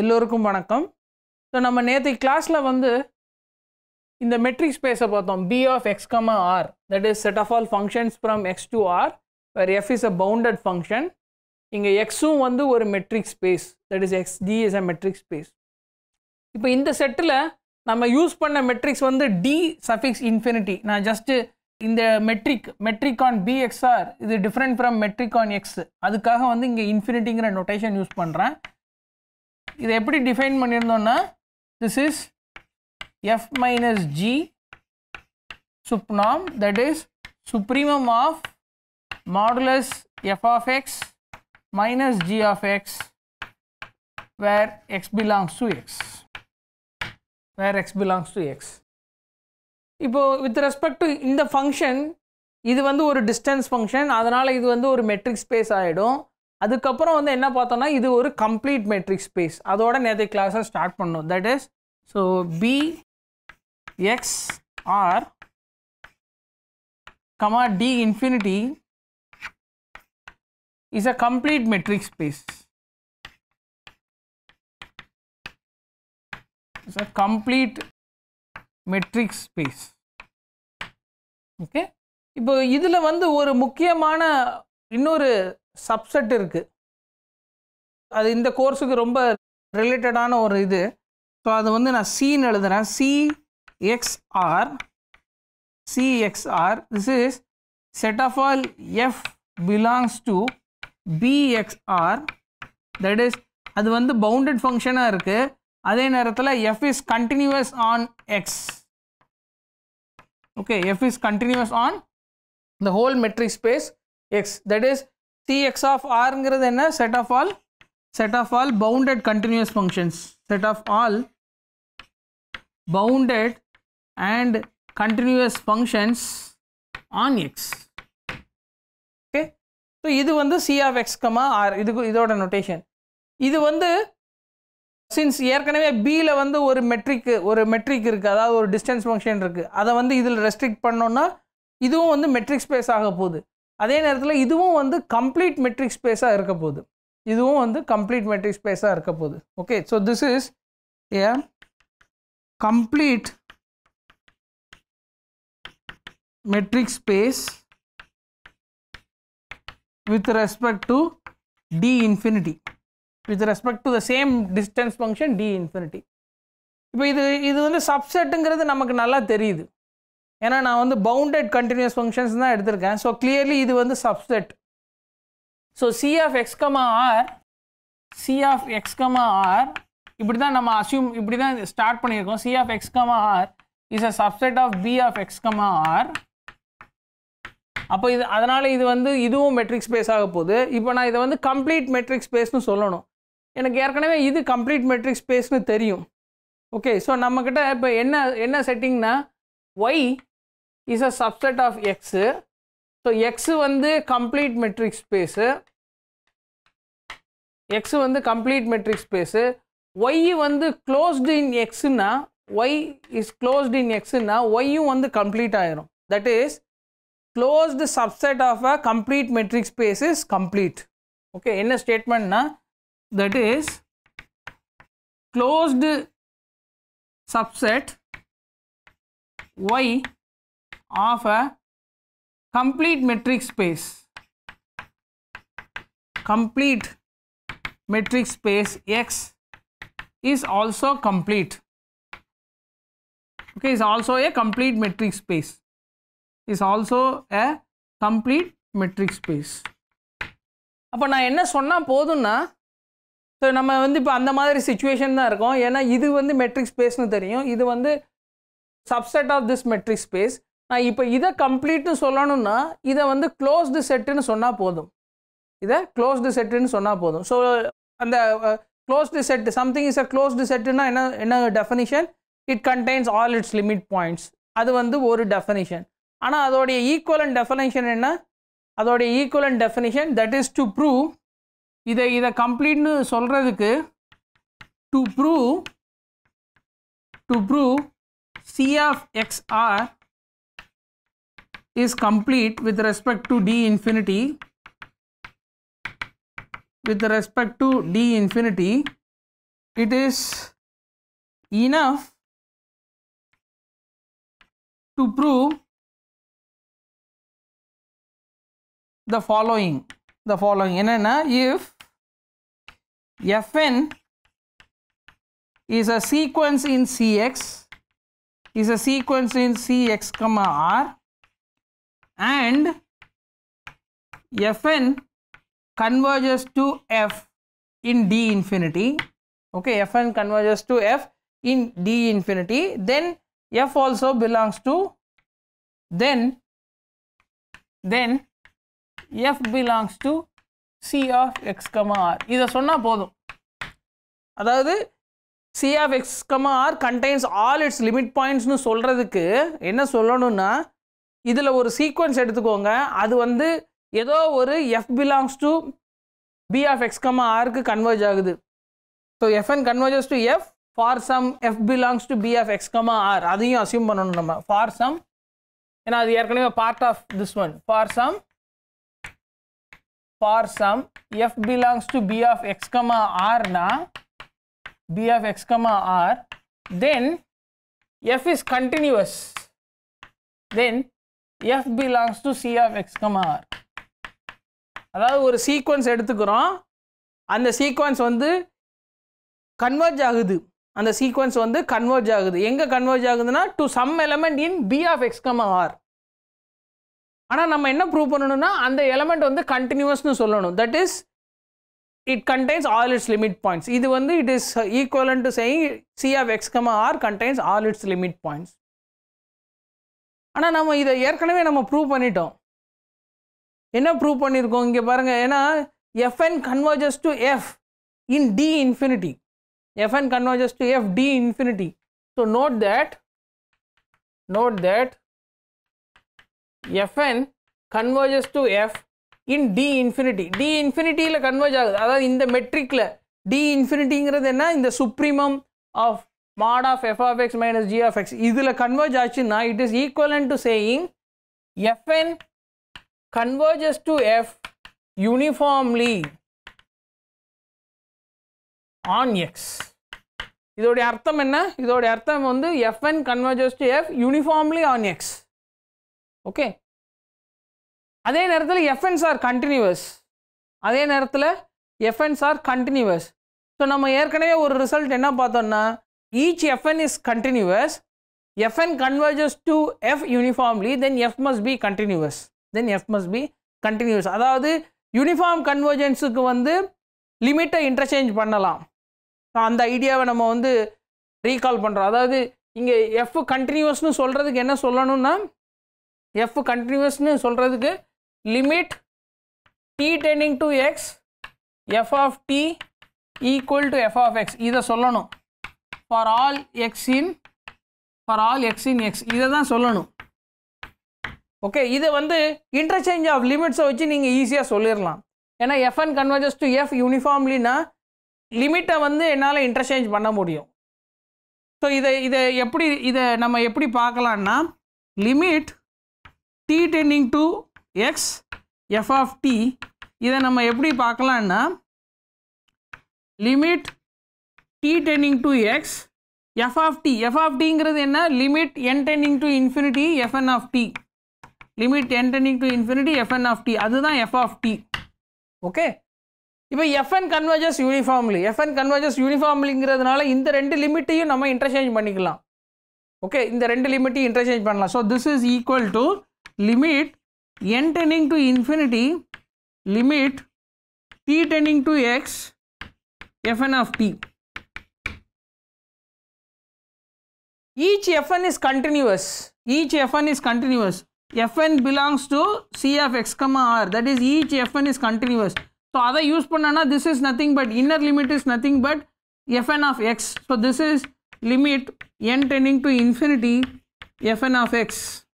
எல்லோருக்கும் வணக்கம் ஸோ நம்ம நேற்று கிளாஸில் வந்து இந்த மெட்ரிக் ஸ்பேஸை பார்த்தோம் B of X comma R that is set of all functions from X to R where F is a bounded function இங்கே எக்ஸும் வந்து ஒரு metric space that is X G is a metric space இப்போ இந்த செட்டில் நம்ம use பண்ண metrics வந்து டி சஃபிக்ஸ் இன்ஃபினிட்டி நான் ஜஸ்ட்டு இந்த மெட்ரிக் மெட்ரிக் ஆன் பிஎக்ஸ்ஆர் இது different from metric on X அதுக்காக வந்து இங்கே இன்ஃபினிட்டிங்கிற நொட்டேஷன் யூஸ் பண்ணுறேன் இதை எப்படி டிஃபைன் பண்ணியிருந்தோம்னா this is F minus G sup norm that is supremum of modulus F of X minus G of X where X belongs to X where X belongs to X இப்போ with respect to இந்த function இது வந்து ஒரு distance function அதனால் இது வந்து ஒரு metric space ஆகிடும் அதுக்கப்புறம் வந்து என்ன பார்த்தோம்னா இது ஒரு கம்ப்ளீட் மெட்ரிக் ஸ்பேஸ் அதோட நேற்று கிளாஸை ஸ்டார்ட் பண்ணோம் that is so B X R comma D infinity is a complete metric space is a complete metric space okay இப்போ இதில் வந்து ஒரு முக்கியமான இன்னொரு சப்செட் இருக்குது அது இந்த கோர்ஸுக்கு ரொம்ப ரிலேட்டடான ஒரு இது ஸோ அது வந்து நான் சின்னு எழுதுகிறேன் C X R C X R this is set of all F belongs to B X R that is அது வந்து பவுண்டட் ஃபங்க்ஷனாக இருக்குது அதே நேரத்தில் F is continuous on X okay F is continuous on the whole metric space X that is Cx of Rங்கிறது என்ன set of all set of all bounded continuous functions set of all bounded and continuous functions on x okay so இது வந்து C of x, R இது இதோட notation இது வந்து since ஏற்கனவே பியில் வந்து ஒரு metric ஒரு metric இருக்கு அதாவது ஒரு distance function இருக்கு அதை வந்து இதில் restrict பண்ணோன்னா இதுவும் வந்து metric space ஆக போகுது அதே நேரத்தில் இதுவும் வந்து கம்ப்ளீட் மெட்ரிக் ஸ்பேஸாக இருக்க போகுது இதுவும் வந்து கம்ப்ளீட் மெட்ரிக் ஸ்பேஸாக இருக்க போகுது okay so this is a complete metric space with respect to D infinity with respect to the same distance function D infinity இப்போ இது இது வந்து சப்செட்டுங்கிறது நமக்கு நல்லா தெரியுது ஏன்னா நான் வந்து பவுண்டட் கண்டினியூஸ் ஃபங்க்ஷன்ஸ் தான் எடுத்திருக்கேன் ஸோ கிளியர்லி இது வந்து subset so C of X comma R C of X comma R இப்படி தான் நம்ம அசியூம் இப்படி தான் ஸ்டார்ட் பண்ணியிருக்கோம் C of X comma R is a subset of B of X comma R அப்போ இது அதனால் இது வந்து இதுவும் மெட்ரிக் ஸ்பேஸ் ஆக போகுது இப்போ நான் இதை வந்து கம்ப்ளீட் மெட்ரிக் ஸ்பேஸ்னு சொல்லணும் எனக்கு ஏற்கனவே இது கம்ப்ளீட் மெட்ரிக் ஸ்பேஸ்னு தெரியும் ஓகே ஸோ நம்மக்கிட்ட இப்போ என்ன என்ன செட்டிங்னா Y is a subset of X so X வந்து கம்ப்ளீட் மெட்ரிக் ஸ்பேஸு எக்ஸு வந்து கம்ப்ளீட் மெட்ரிக் ஸ்பேஸு ஒய் வந்து க்ளோஸ்ட் இன் எக்ஸுன்னா ஒய் இஸ் க்ளோஸ்ட் இன் எக்ஸுன்னா ஒய்யும் வந்து கம்ப்ளீட் ஆயிரும் that is closed subset of a complete metric space is complete okay என்ன ஸ்டேட்மெண்ட்னா that is closed subset Y of a complete metric space complete metric space x is also complete okay is also a complete metric space is also a complete metric space அப்போ நான் என்ன சொன்னால் போதும்னா so நம்ம வந்து இப்போ அந்த மாதிரி situation தான் இருக்கோம் ஏன்னா இது வந்து மெட்ரிக் ஸ்பேஸ்னு தெரியும் இது வந்து subset of this metric space நான் இப்போ இதை கம்ப்ளீட்னு சொல்லணும்னா இதை வந்து க்ளோஸ்டு செட்டுன்னு சொன்னால் போதும் இதை க்ளோஸ்டு செட்டுன்னு சொன்னால் போதும் ஸோ அந்த closed set something is a closed செட்டுனா என்ன என்ன definition it contains all its limit points அது வந்து ஒரு டெஃபனிஷன் ஆனால் அதோடைய ஈக்குவல் அண்ட் டெஃபனேஷன் என்ன அதோடைய equivalent definition that is to prove இதை இதை கம்ப்ளீட்னு சொல்கிறதுக்கு to prove to prove C of X R is complete with respect to d infinity with respect to d infinity it is enough to prove the following the following என்னன்னா if fn is a sequence in cx is a sequence in cx comma r and Fn converges to F in D infinity. Okay, Fn converges to F in D infinity. Then F also belongs to then then F belongs to C of x comma r. இதை சொன்னா போதும் அதாவது C of x comma r contains all its limit points னு சொல்றதுக்கு என்ன சொல்லணும்னா இதில் ஒரு சீக்வன்ஸ் எடுத்துக்கோங்க அது வந்து ஏதோ ஒரு F belongs to B of X comma ஆருக்கு கன்வெர்ஜ் ஆகுது so FN converges to F for some F belongs to B of X comma R அதையும் அசியூம் பண்ணணும் நம்ம ஃபார் சம் ஏன்னா அது ஏற்கனவே part of this one for some for some F belongs to B of X comma ஆர்னா B of X comma R then F is continuous then F belongs to C of X R அதாவது ஒரு sequence எடுத்துக்கிறோம் அந்த sequence வந்து converge ஆகுது அந்த sequence வந்து converge ஆகுது எங்கே கன்வெர்ஜ் ஆகுதுன்னா to some element in B of X R ஆனால் நம்ம என்ன ப்ரூவ் பண்ணணும்னா அந்த எலமெண்ட் வந்து கண்டினியூஸ்னு சொல்லணும் that is it contains all its limit points இது வந்து it is equivalent to saying C of X R contains all its limit points ஆனால் நம்ம இதை ஏற்கனவே நம்ம ப்ரூவ் பண்ணிட்டோம் என்ன ப்ரூவ் பண்ணியிருக்கோம் இங்கே பாருங்கள் ஏன்னா FN converges to F in D infinity FN converges to F D infinity so note that note that FN converges to F in D infinity D இன்ஃபினிட்டியில் கன்வர்ஜ் ஆகுது அதாவது இந்த மெட்ரிக்கில் டி இன்ஃபினிட்டிங்கிறது என்ன இந்த supremum of mod of f of x minus g of x இதில் converge ஆச்சுன்னா it is equivalent to saying fn converges to f uniformly on x இதோடைய அர்த்தம் என்ன இதோடைய அர்த்தம் வந்து fn converges to f uniformly on x okay அதே நேரத்தில் எஃப்என்ஸ் ஆர் கண்டினியூவஸ் அதே நேரத்தில் எஃப்என்ஸ் ஆர் கண்டினியூவஸ் ஸோ நம்ம ஏற்கனவே ஒரு ரிசல்ட் என்ன பார்த்தோன்னா each fn is continuous, fn converges to f uniformly, then f must be continuous. Then f must be continuous. அதாவது uniform convergenceுக்கு வந்து லிமிட்டை இன்டர்சேஞ்ச் பண்ணலாம் அந்த ஐடியாவை நம்ம வந்து ரீகால் பண்ணுறோம் அதாவது இங்கே எஃப் கண்டினியூஸ்னு சொல்கிறதுக்கு என்ன சொல்லணும்னா எஃப் கண்டினியூஸ்னு சொல்கிறதுக்கு limit T tending to X F of T equal to F of X இதை சொல்லணும் for all X in for all X in X இதை தான் சொல்லணும் ஓகே இதை வந்து இன்டர்ச்சேஞ்ச் ஆஃப் லிமிட்ஸை வச்சு நீங்கள் ஈஸியாக சொல்லிடலாம் ஏன்னா எஃப்என் கன்வர்ஜஸ் டு எஃப் யூனிஃபார்ம்லினா லிமிட்டை வந்து என்னால் இன்டர்ச்சேஞ்ச் பண்ண முடியும் ஸோ இதை இதை எப்படி இதை நம்ம எப்படி பார்க்கலான்னா லிமிட் டி டென்னிங் to X F of T இதை நம்ம எப்படி பார்க்கலான்னா limit T tending to X F of T F of டிங்கிறது என்ன limit N tending to infinity FN of T limit N tending to infinity FN of T அதுதான் F of T okay இப்போ FN converges uniformly FN converges யூனிஃபார்ம்லிங்கிறதுனால இந்த ரெண்டு லிமிட்டையும் நம்ம interchange பண்ணிக்கலாம் ஓகே இந்த ரெண்டு லிமிட்டையும் இன்டர்சேஞ்ச் பண்ணலாம் so this is equal to limit N tending to infinity limit T tending to X FN of T Each Fn is continuous. Each Fn is continuous. Fn belongs to C of x comma r. That is each Fn is continuous. So other use panana this is nothing but inner limit is nothing but Fn of x. So this is limit n tending to infinity Fn of x.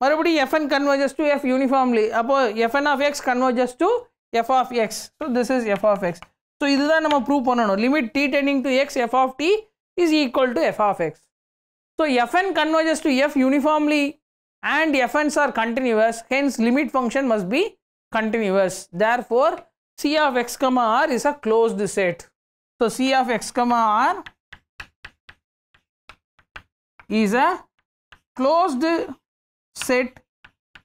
f n converges to f uniformly. Uniformly அப்போது FN of X converges to F of X so this is F of X so இதுதான் நம்ம prove பண்ணணும் limit Limit t tending to x f of t is equal to f of x. So fn converges to f uniformly and fn's are continuous hence limit function must be continuous. Therefore c of x comma r is a closed set. So c of x comma r is a closed set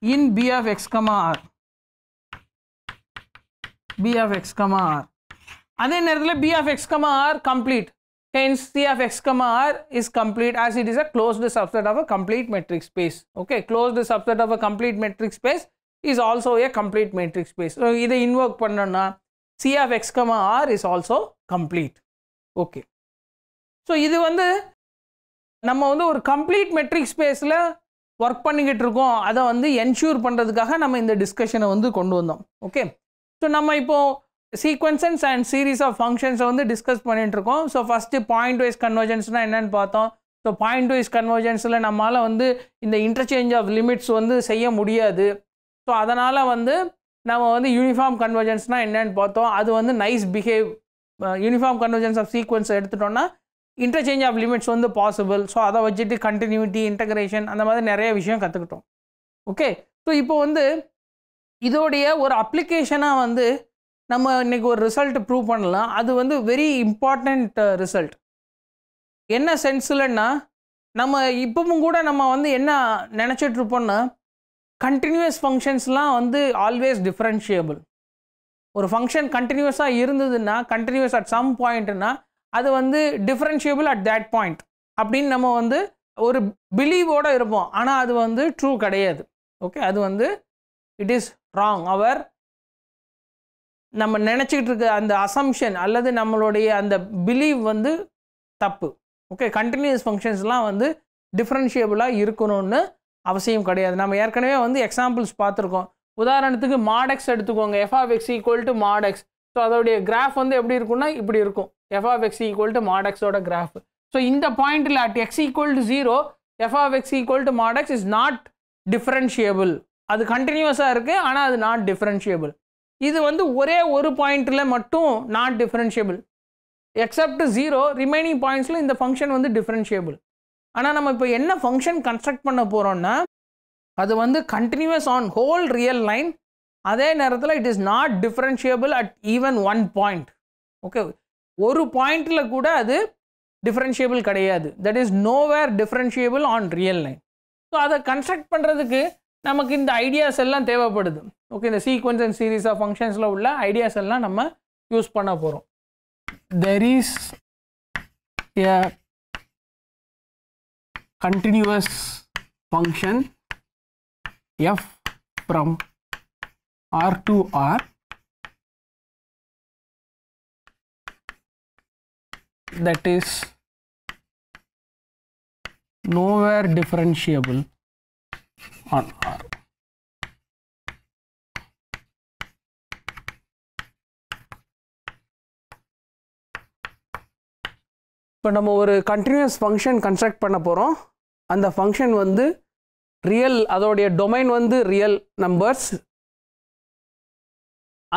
in b of x comma r. b of x comma r. And then, b of x comma r complete Hence, C of x comma r is complete as it is a closed subset of a complete matrix space. Okay, closed subset of a complete matrix space is also a complete matrix space. So, either invoke pannana, C of x comma r is also complete. Okay. So, இது வந்து நம்ம வந்து ஒரு complete matrix spaceல work பண்ணிக்கிட்டு இருக்கோம் அதை வந்து ensure பண்ணுறதுக்காக நம்ம இந்த டிஸ்கஷனை வந்து கொண்டு வந்தோம் ஓகே ஸோ நம்ம இப்போது சீக்வன்சன்ஸ் அண்ட் சீரீஸ் ஆஃப் ஃபங்க்ஷன்ஸை வந்து டிஸ்கஸ் இருக்கோம் ஸோ ஃபஸ்ட்டு பாயிண்ட் வைஸ் கன்வர்ஜன்ஸ்னால் என்னென்னு பார்த்தோம் ஸோ பாயிண்ட் வைஸ் கன்வர்ஜன்ஸில் நம்மளால் வந்து இந்த இன்டர்சேஞ்ச் ஆஃப் லிமிட்ஸ் வந்து செய்ய முடியாது ஸோ அதனால் வந்து நம்ம வந்து யூனிஃபார்ம் கன்வர்ஜன்ஸ்னால் என்னென்னு பார்த்தோம் அது வந்து nice behave uniform convergence of sequence எடுத்துட்டோன்னா இன்டர்சேஞ்ச் ஆஃப் லிமிட்ஸ் வந்து பாசிபிள் ஸோ அதை வச்சுட்டு கண்டினியூட்டி இன்டகிரேஷன் அந்த மாதிரி நிறைய விஷயம் கற்றுக்கிட்டோம் ஓகே ஸோ இப்போ வந்து இதோடைய ஒரு அப்ளிகேஷனாக வந்து நம்ம இன்றைக்கி ஒரு ரிசல்ட் ப்ரூவ் பண்ணலாம் அது வந்து வெரி இம்பார்ட்டண்ட் ரிசல்ட் என்ன சென்ஸில்னா நம்ம இப்பவும் கூட நம்ம வந்து என்ன நினச்சிட்ருப்போம்னா கண்டினியூஸ் ஃபங்க்ஷன்ஸ்லாம் வந்து ஆல்வேஸ் டிஃப்ரென்ஷியபிள் ஒரு ஃபங்க்ஷன் கண்டினியூஸாக இருந்ததுன்னா கண்டினியூஸ் அட் சம் பாயிண்ட்னா அது வந்து டிஃப்ரென்ஷியபிள் அட் தேட் பாயிண்ட் அப்படின்னு நம்ம வந்து ஒரு பிலீவோடு இருப்போம் ஆனால் அது வந்து ட்ரூ கிடையாது ஓகே அது வந்து இட் இஸ் ராங் அவர் நம்ம நினச்சிக்கிட்டு இருக்க அந்த அசம்ஷன் அல்லது நம்மளுடைய அந்த பிலீவ் வந்து தப்பு ஓகே கண்டினியூஸ் ஃபங்க்ஷன்ஸ்லாம் வந்து டிஃப்ரென்ஷியபுளாக இருக்கணும்னு அவசியம் கிடையாது நம்ம ஏற்கனவே வந்து எக்ஸாம்பிள்ஸ் பார்த்துருக்கோம் உதாரணத்துக்கு மாடெக்ஸ் எடுத்துக்கோங்க F of X equal to mod X so அதோடைய கிராஃப் வந்து எப்படி இருக்கும்னா இப்படி இருக்கும் எஃப்ஆஃப்எக்ஸ் ஈக்குவல் டு மாடெக்ஸோட கிராஃப் ஸோ இந்த பாயிண்டில் at X equal to zero F of X equal to mod X is not differentiable அது கண்டினியூஸாக இருக்குது ஆனால் அது நாட் டிஃப்ரென்ஷியபிள் இது வந்து ஒரே ஒரு பாயிண்டில் மட்டும் not differentiable except zero remaining பாயிண்ட்ஸில் இந்த ஃபங்க்ஷன் வந்து டிஃப்ரென்ஷியபிள் ஆனால் நம்ம இப்போ என்ன ஃபங்க்ஷன் கன்ஸ்ட்ரக்ட் பண்ண போகிறோம்னா அது வந்து continuous on whole real line அதே நேரத்தில் it is not differentiable at even one point okay ஒரு பாயிண்டில் கூட அது டிஃப்ரென்ஷியபிள் கிடையாது that is nowhere differentiable on real line so அதை கன்ஸ்ட்ரக்ட் பண்ணுறதுக்கு நமக்கு இந்த ஐடியாஸ் எல்லாம் தேவைப்படுது ஓகே இந்த சீக்வன்ஸ் அண்ட் சீரீஸ் ஆஃப் ஃபங்க்ஷன்ஸில் உள்ள ஐடியாஸ் எல்லாம் நம்ம யூஸ் பண்ண போகிறோம் there is a continuous function F from R to R that is nowhere டிஃப்ரென்ஷியபுள் on இப்போ நம்ம ஒரு கண்டினியூஸ் ஃபங்க்ஷன் கன்ஸ்ட்ரக்ட் பண்ண போகிறோம் அந்த ஃபங்க்ஷன் வந்து ரியல் அதோடைய டொமைன் வந்து ரியல் நம்பர்ஸ்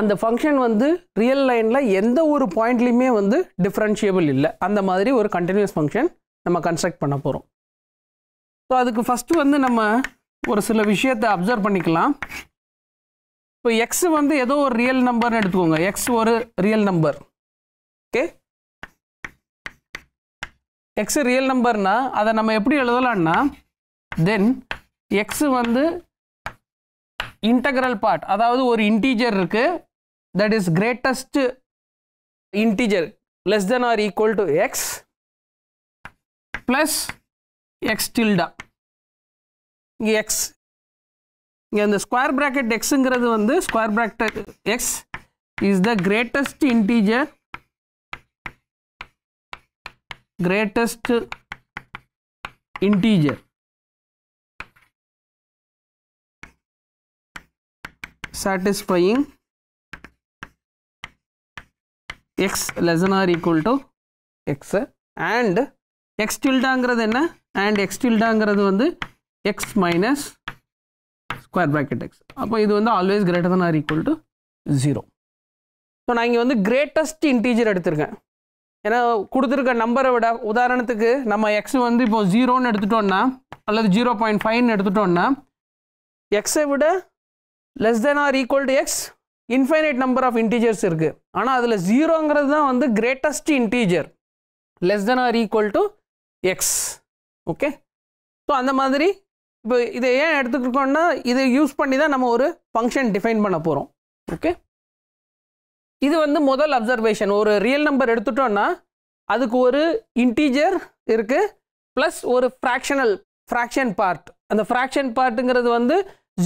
அந்த ஃபங்க்ஷன் வந்து ரியல் லைனில் எந்த ஒரு பாயிண்ட்லேயுமே வந்து டிஃப்ரென்ஷியபிள் இல்லை அந்த மாதிரி ஒரு கண்டினியூஸ் ஃபங்க்ஷன் நம்ம கன்ஸ்ட்ரக்ட் பண்ண போகிறோம் ஸோ அதுக்கு ஃபஸ்ட்டு வந்து நம்ம ஒரு சில விஷயத்தை அப்சர்வ் பண்ணிக்கலாம் இப்போ எக்ஸ் வந்து ஏதோ ஒரு ரியல் நம்பர்னு எடுத்துக்கோங்க எக்ஸ் ஒரு real number okay X real நம்பர்னா அதை நம்ம எப்படி எழுதலாம்னா தென் எக்ஸ் வந்து இன்டகரல் பார்ட் அதாவது ஒரு இன்டீஜர் இருக்குது that is greatest integer less than or equal to X plus X tilde இங்கே எக்ஸ் இங்கே இந்த ஸ்கொயர் ப்ராக்கெட் எக்ஸுங்கிறது வந்து square bracket X is the greatest integer greatest integer satisfying X less than or equal or X and x and என்ன and எக்ஸ்டில்டாங்கிறது வந்து X minus square bracket X அப்போ இது வந்து always greater than or equal to zero so நான் இங்கே வந்து greatest integer எடுத்திருக்கேன் ஏன்னா கொடுத்துருக்க நம்பரை விட உதாரணத்துக்கு நம்ம எக்ஸ் வந்து இப்போ ஜீரோன்னு எடுத்துட்டோம்னா அல்லது ஜீரோ பாயிண்ட் ஃபைவ்னு எடுத்துட்டோம்னா எக்ஸை விட less than or equal to X infinite number of integers இருக்குது ஆனால் அதில் ஜீரோங்கிறது தான் வந்து greatest integer less than or equal to X okay so அந்த மாதிரி இப்போ இதை ஏன் எடுத்துக்கிட்டோம்னா இதை யூஸ் பண்ணி தான் நம்ம ஒரு ஃபங்க்ஷன் டிஃபைன் பண்ண போகிறோம் ஓகே இது வந்து முதல் அப்சர்வேஷன் ஒரு ரியல் நம்பர் எடுத்துட்டோம்னா அதுக்கு ஒரு இன்டீஜர் இருக்குது ப்ளஸ் ஒரு ஃப்ராக்ஷனல் ஃப்ராக்ஷன் பார்ட் அந்த ஃப்ராக்ஷன் பார்ட்டுங்கிறது வந்து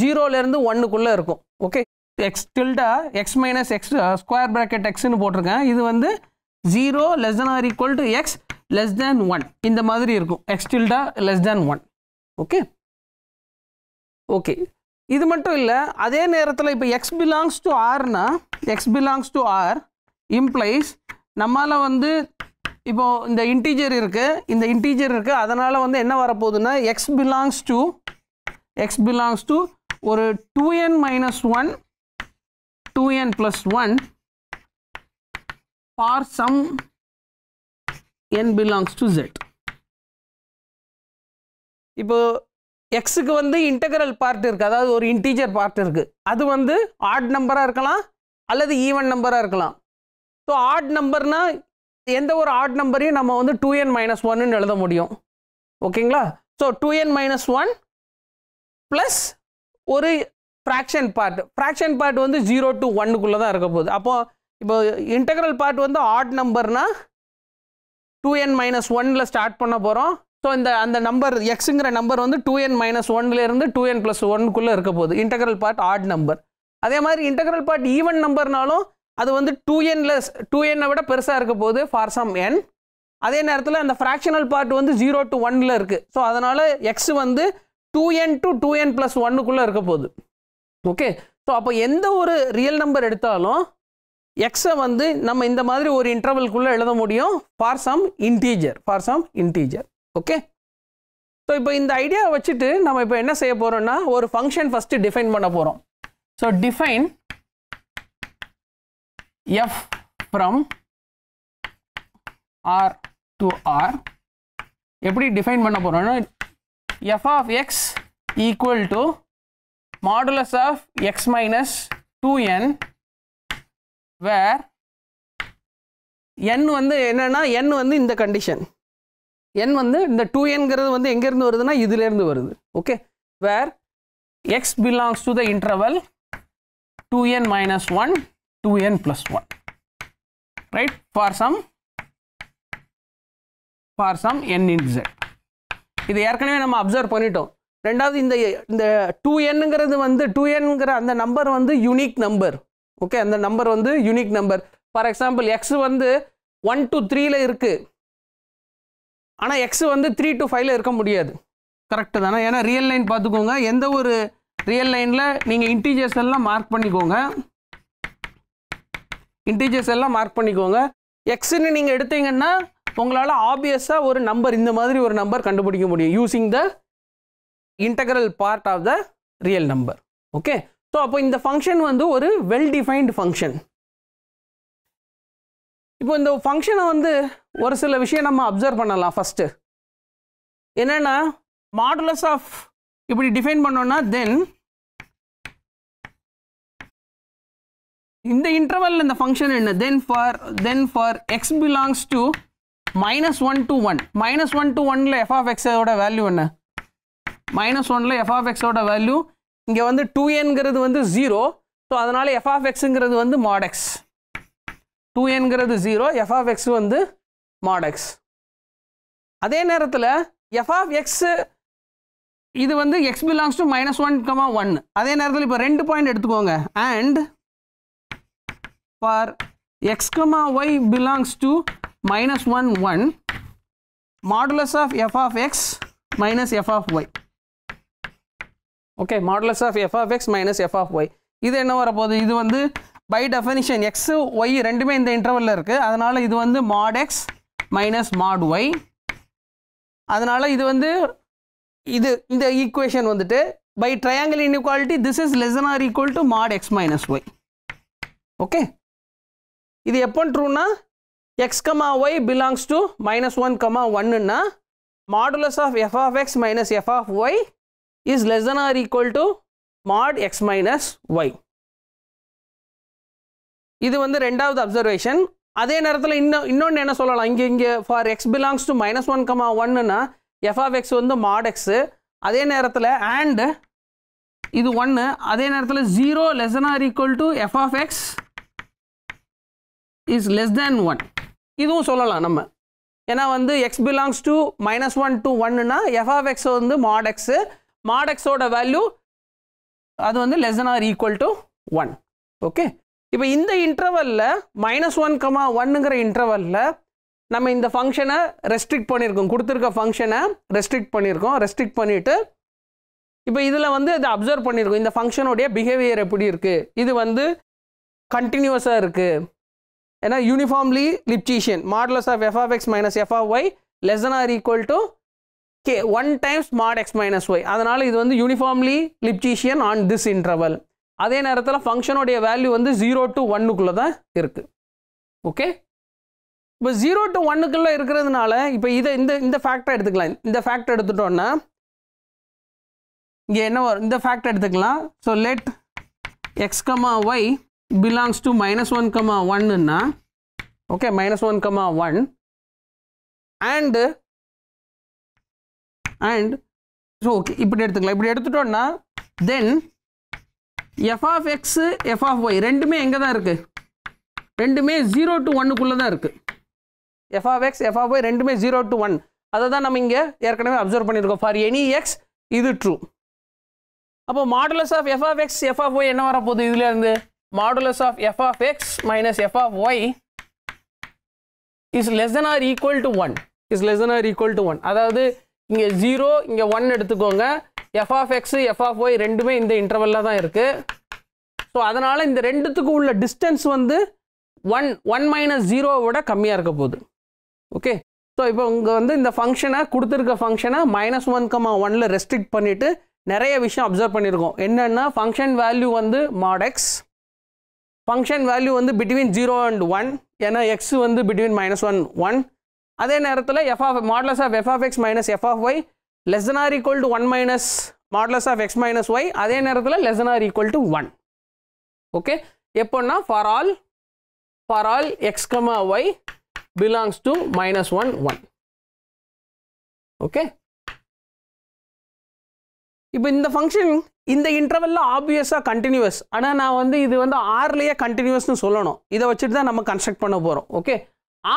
ஜீரோலேருந்து ஒன்றுக்குள்ளே இருக்கும் okay X tilde X minus X square bracket எக்ஸ்ன்னு போட்டிருக்கேன் இது வந்து zero less than or equal to X less than one இந்த மாதிரி இருக்கும் X tilde less than one okay okay இது மட்டும் இல்லை அதே நேரத்தில் இப்போ எக்ஸ் பிலாங்ஸ் டு ஆர்னா X belongs to R implies நம்மளால் வந்து இப்போது இந்த இன்டீஜர் இருக்குது இந்த இன்டீஜர் இருக்குது அதனால் வந்து என்ன வரப்போகுதுன்னா X belongs to X belongs to ஒரு two N minus one two N plus one or some N belongs to Z இப்போது எக்ஸுக்கு வந்து இன்டகரல் பார்ட் இருக்குது அதாவது ஒரு இன்டீஜர் பார்ட் இருக்குது அது வந்து ஆட் நம்பராக இருக்கலாம் அல்லது ஈவன் நம்பராக இருக்கலாம் ஸோ ஆட் நம்பர்னால் எந்த ஒரு ஆட் நம்பரையும் நம்ம வந்து டூ என் மைனஸ் ஒன்னு எழுத முடியும் ஓகேங்களா ஸோ டூ என் மைனஸ் ஒன் ப்ளஸ் ஒரு ஃப்ராக்ஷன் பார்ட் ஃப்ராக்ஷன் பார்ட் வந்து ஜீரோ டு ஒன்னுக்குள்ளே தான் இருக்க போகுது அப்போது இப்போ இன்டகரல் பார்ட் வந்து ஆட் நம்பர்னால் டூ என் மைனஸ் ஒன்னில் ஸ்டார்ட் பண்ண போகிறோம் ஸோ இந்த அந்த நம்பர் எக்ஸுங்கிற நம்பர் வந்து டூ என் மைனஸ் ஒன்லேருந்து டூ என் ப்ளஸ் ஒன்னுக்குள்ளே இருக்க போகுது இன்டகரல் பார்ட் ஆட் நம்பர் அதே மாதிரி இன்டகரல் பார்ட் ஈவன் நம்பர்னாலும் அது வந்து டூ என்ல டூ என்னை விட பெருசாக இருக்க போகுது ஃபார் சம் என் அதே நேரத்தில் அந்த ஃப்ராக்ஷனல் பார்ட் வந்து ஜீரோ டு ஒன்னில் இருக்குது ஸோ அதனால் எக்ஸ் வந்து two N to two N plus ஒன்னுக்குள்ளே இருக்க போகுது ஓகே ஸோ அப்போ எந்த ஒரு ரியல் நம்பர் எடுத்தாலும் எக்ஸை வந்து நம்ம இந்த மாதிரி ஒரு இன்டர்வல்குள்ளே எழுத முடியும் for some integer for some integer okay so இப்போ இந்த ஐடியாவை வச்சுட்டு நம்ம இப்போ என்ன செய்ய போகிறோம்னா ஒரு ஃபங்க்ஷன் ஃபஸ்ட்டு டிஃபைன் பண்ண போகிறோம் so define F from R to R எப்படி டிஃபைன் பண்ண போகிறோம்னா F of X equal to modulus of X minus two N where N வந்து என்னென்னா என் வந்து இந்த கண்டிஷன் என் வந்து இந்த டூ என்கிறது வந்து எங்கேருந்து வருதுன்னா இதுலேருந்து வருது okay where X belongs to the interval two N minus one two N plus one right for some for some N in Z இது ஏற்கனவே நம்ம அப்சர்வ் பண்ணிட்டோம் ரெண்டாவது இந்த இந்த டூ என்னுங்கிறது வந்து டூ என்னுங்கிற அந்த நம்பர் வந்து யூனிக் நம்பர் ஓகே அந்த நம்பர் வந்து unique number for example X வந்து ஒன் டு த்ரீல இருக்குது ஆனால் எக்ஸ் வந்து த்ரீ டு ஃபைவ்ல இருக்க முடியாது கரெக்டு தானே ஏன்னா ரியல் லைன் பார்த்துக்கோங்க எந்த ஒரு ரியல் லைனில் நீங்கள் இன்டீஜர்ஸ் எல்லாம் மார்க் பண்ணிக்கோங்க இன்டீஜர்ஸ் எல்லாம் மார்க் பண்ணிக்கோங்க எக்ஸுன்னு நீங்கள் எடுத்தீங்கன்னா உங்களால் ஆப்வியஸாக ஒரு நம்பர் இந்த மாதிரி ஒரு நம்பர் கண்டுபிடிக்க முடியும் using the integral part of the real number okay so அப்போ இந்த ஃபங்க்ஷன் வந்து ஒரு வெல் டிஃபைன்டு ஃபங்க்ஷன் இப்போ இந்த ஃபங்க்ஷனை வந்து ஒரு சில விஷயம் நம்ம அப்சர்வ் பண்ணலாம் ஃபஸ்ட்டு என்னென்னா மாடுலஸ் ஆஃப் இப்படி டிஃபைன் பண்ணோன்னா தென் இந்த இன்டர்வல் இந்த ஃபங்க்ஷன் என்ன then for then for X belongs to minus one to one minus one to ஒன்ல எஃப் ஆஃப் எக்ஸோட வேல்யூ என்ன மைனஸ் ஒன்ல எஃப் ஆஃப் எக்ஸோட வேல்யூ இங்கே வந்து டூ என்கிறது வந்து ஜீரோ ஸோ அதனால் எஃப் ஆஃப் எக்ஸுங்கிறது வந்து மாடெக்ஸ் டூ என்கிறது ஜீரோ எஃப் ஆஃப் எக்ஸ் வந்து மாடெக்ஸ் அதே நேரத்தில் எஃப் ஆஃப் எக்ஸு இது வந்து X belongs to minus one comma one அதே நேரத்தில் இப்போ ரெண்டு பாயிண்ட் எடுத்துக்கோங்க and for X comma Y belongs to minus one one modulus of F of X minus F of Y okay modulus of F of X minus F of Y இது என்ன வரப்போகுது இது வந்து பை டெஃபினிஷன் எக்ஸு ஒய் ரெண்டுமே இந்த இன்டர்வலில் இருக்குது அதனால் இது வந்து mod x minus mod y அதனால் இது வந்து இது இந்த ஈக்குவேஷன் வந்துட்டு by triangle inequality this is less than or equal to mod x minus y okay இது எப்போ ட்ரூனா x comma Y belongs to minus one comma ஒன்னுன்னா modulus of F of X minus F of y is less than or equal to mod x minus y இது வந்து ரெண்டாவது observation அதே நேரத்தில் இன்னும் இன்னொன்று என்ன சொல்லலாம் இங்கே இங்கே for X belongs to minus one comma f of X வந்து மாட் எக்ஸு அதே நேரத்தில் அண்டு இது ஒன்று அதே நேரத்தில் zero less or equal to of X is less than one இதுவும் சொல்லலாம் நம்ம ஏன்னா வந்து X belongs to minus one to ஒன்னுனா ஆஃப் எக்ஸ் வந்து மாட் எக்ஸு மாட் எக்ஸோட வேல்யூ அது வந்து less or equal to one okay இப்போ இந்த இன்டர்வலில் மைனஸ் ஒன் கமா ஒன்னுங்கிற இன்டர்வலில் நம்ம இந்த ஃபங்க்ஷனை ரெஸ்ட்ரிக்ட் பண்ணியிருக்கோம் கொடுத்துருக்க ஃபங்க்ஷனை ரெஸ்ட்ரிக்ட் பண்ணியிருக்கோம் ரெஸ்ட்ரிக்ட் பண்ணிவிட்டு இப்போ இதில் வந்து அதை அப்சர்வ் பண்ணியிருக்கோம் இந்த ஃபங்க்ஷனுடைய பிஹேவியர் எப்படி இருக்குது இது வந்து கண்டினியூஸாக இருக்குது ஏன்னா uniformly Lipschitzian modulus of F of X minus F of y less than or equal to k one times mod x minus y அதனால் இது வந்து uniformly Lipschitzian on this interval அதே நேரத்தில் ஃபங்க்ஷனுடைய வேல்யூ வந்து ஜீரோ டு ஒன்னுக்குள்ளே தான் இருக்குது ஓகே இப்போ ஜீரோ டு ஒன்னுக்குள்ளே இருக்கிறதுனால இப்போ இதை இந்த இந்த ஃபேக்டரை எடுத்துக்கலாம் இந்த ஃபேக்டர் எடுத்துட்டோன்னா இங்கே என்ன வரும் இந்த ஃபேக்டர் எடுத்துக்கலாம் so let x comma Y belongs to minus one comma ஒன்னுன்னா okay minus one comma one and and so okay இப்படி எடுத்துக்கலாம் இப்படி எடுத்துட்டோன்னா then f of x f of y ரெண்டுமே எங்கே தான் இருக்குது ரெண்டுமே ஜீரோ டு ஒன்னுக்குள்ளே தான் இருக்குது f of x F of y ரெண்டுமே ஜீரோ டு ஒன் அதை தான் நம்ம இங்கே ஏற்கனவே அப்சர்வ் பண்ணியிருக்கோம் ஃபார் எனி எக்ஸ் இது ட்ரூ அப்போ modulus of F of x F of y என்ன வரப்போகுது இதுலேருந்து modulus of F of X minus F of y is less than or equal to one is less than or equal to one அதாவது இங்கே zero இங்கே one எடுத்துக்கோங்க f of x f of y ரெண்டுமே இந்த இன்டர்வலில் தான் இருக்குது so அதனால் இந்த ரெண்டுத்துக்கும் உள்ள டிஸ்டன்ஸ் வந்து ஒன் ஒன் மைனஸ் ஜீரோ விட கம்மியாக இருக்க போகுது ஓகே ஸோ இப்போ இங்கே வந்து இந்த ஃபங்க்ஷனை கொடுத்துருக்க ஃபங்க்ஷனை மைனஸ் ஒன் கம்மா ஒனில் ரெஸ்ட்ரிக்ட் பண்ணிவிட்டு நிறைய விஷயம் அப்சர்வ் பண்ணியிருக்கோம் என்னென்னா ஃபங்க்ஷன் வேல்யூ வந்து மாடெக்ஸ் ஃபங்க்ஷன் வேல்யூ வந்து பிட்வீன் ஜீரோ அண்ட் ஒன் ஏன்னா எக்ஸ் வந்து பிட்வீன் மைனஸ் ஒன் ஒன் அதே நேரத்தில் F of modulus of F of X minus F of y less equal to one minus modulus of X minus y அதே நேரத்தில் less equal to one okay எப்போன்னா for all for all x comma Y belongs to minus one one okay இப்போ இந்த function இந்த இன்டர்வெல்ல ஆப்வியஸாக continuous ஆனால் நான் வந்து இது வந்து ஆர்லேயே கண்டினியூஸ்னு சொல்லணும் இதை வச்சுட்டு தான் நம்ம கன்ஸ்ட்ரக்ட் பண்ண போகிறோம் ஓகே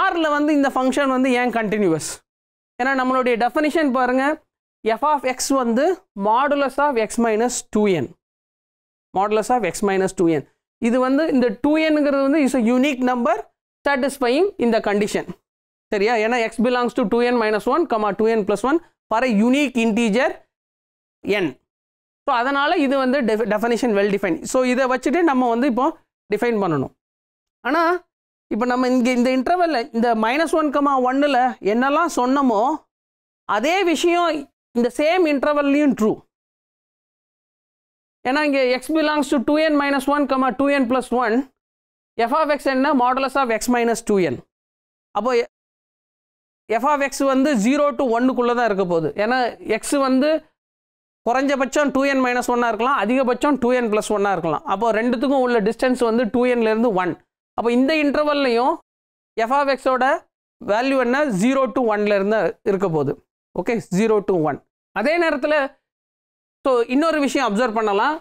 ஆரில் வந்து இந்த ஃபங்க்ஷன் வந்து ஏன் கண்டினியூவஸ் ஏன்னா நம்மளுடைய டெஃபனிஷன் பாருங்கள் எஃப் ஆஃப் எக்ஸ் வந்து modulus of X minus two n modulus of X minus two n இது வந்து இந்த டூ என்ங்கிறது வந்து is a unique number satisfying இந்த கண்டிஷன் சரியா ஏன்னா x belongs to two N minus one comma two N plus one for a unique integer n so அதனால் இது வந்து def definition well defined so இதை வச்சுட்டு நம்ம வந்து இப்போ டிஃபைன் பண்ணணும் ஆனால் இப்போ நம்ம இங்கே இந்த இன்டர்வெல்ல இந்த மைனஸ் ஒன் கமா ஒன்னில் என்னெல்லாம் சொன்னமோ அதே விஷயம் இந்த சேம் இன்டர்வல்லையும் ட்ரூ ஏன்னா இங்கே x belongs to two N minus one comma two N plus one f of x என்ன modulus of X minus two n அப்போ எஃப் ஆஃப் எக்ஸ் வந்து ஜீரோ டு ஒன்னுக்குள்ளே தான் இருக்க போகுது ஏன்னா எக்ஸ் வந்து குறைஞ்சபட்சம் டூ என் மைனஸ் ஒன்னாக இருக்கலாம் அதிகபட்சம் டூ என் ப்ளஸ் ஒன்னாக இருக்கலாம் அப்போ ரெண்டுத்துக்கும் உள்ள டிஸ்டன்ஸ் வந்து டூ என்லேருந்து ஒன் அப்போ இந்த இன்டர்வல்லையும் எஃப்ஆஃப் எக்ஸோட வேல்யூ என்ன ஜீரோ டு இருந்து இருக்க போகுது ஓகே ஜீரோ டு ஒன் அதே நேரத்தில் ஸோ இன்னொரு விஷயம் அப்சர்வ் பண்ணலாம்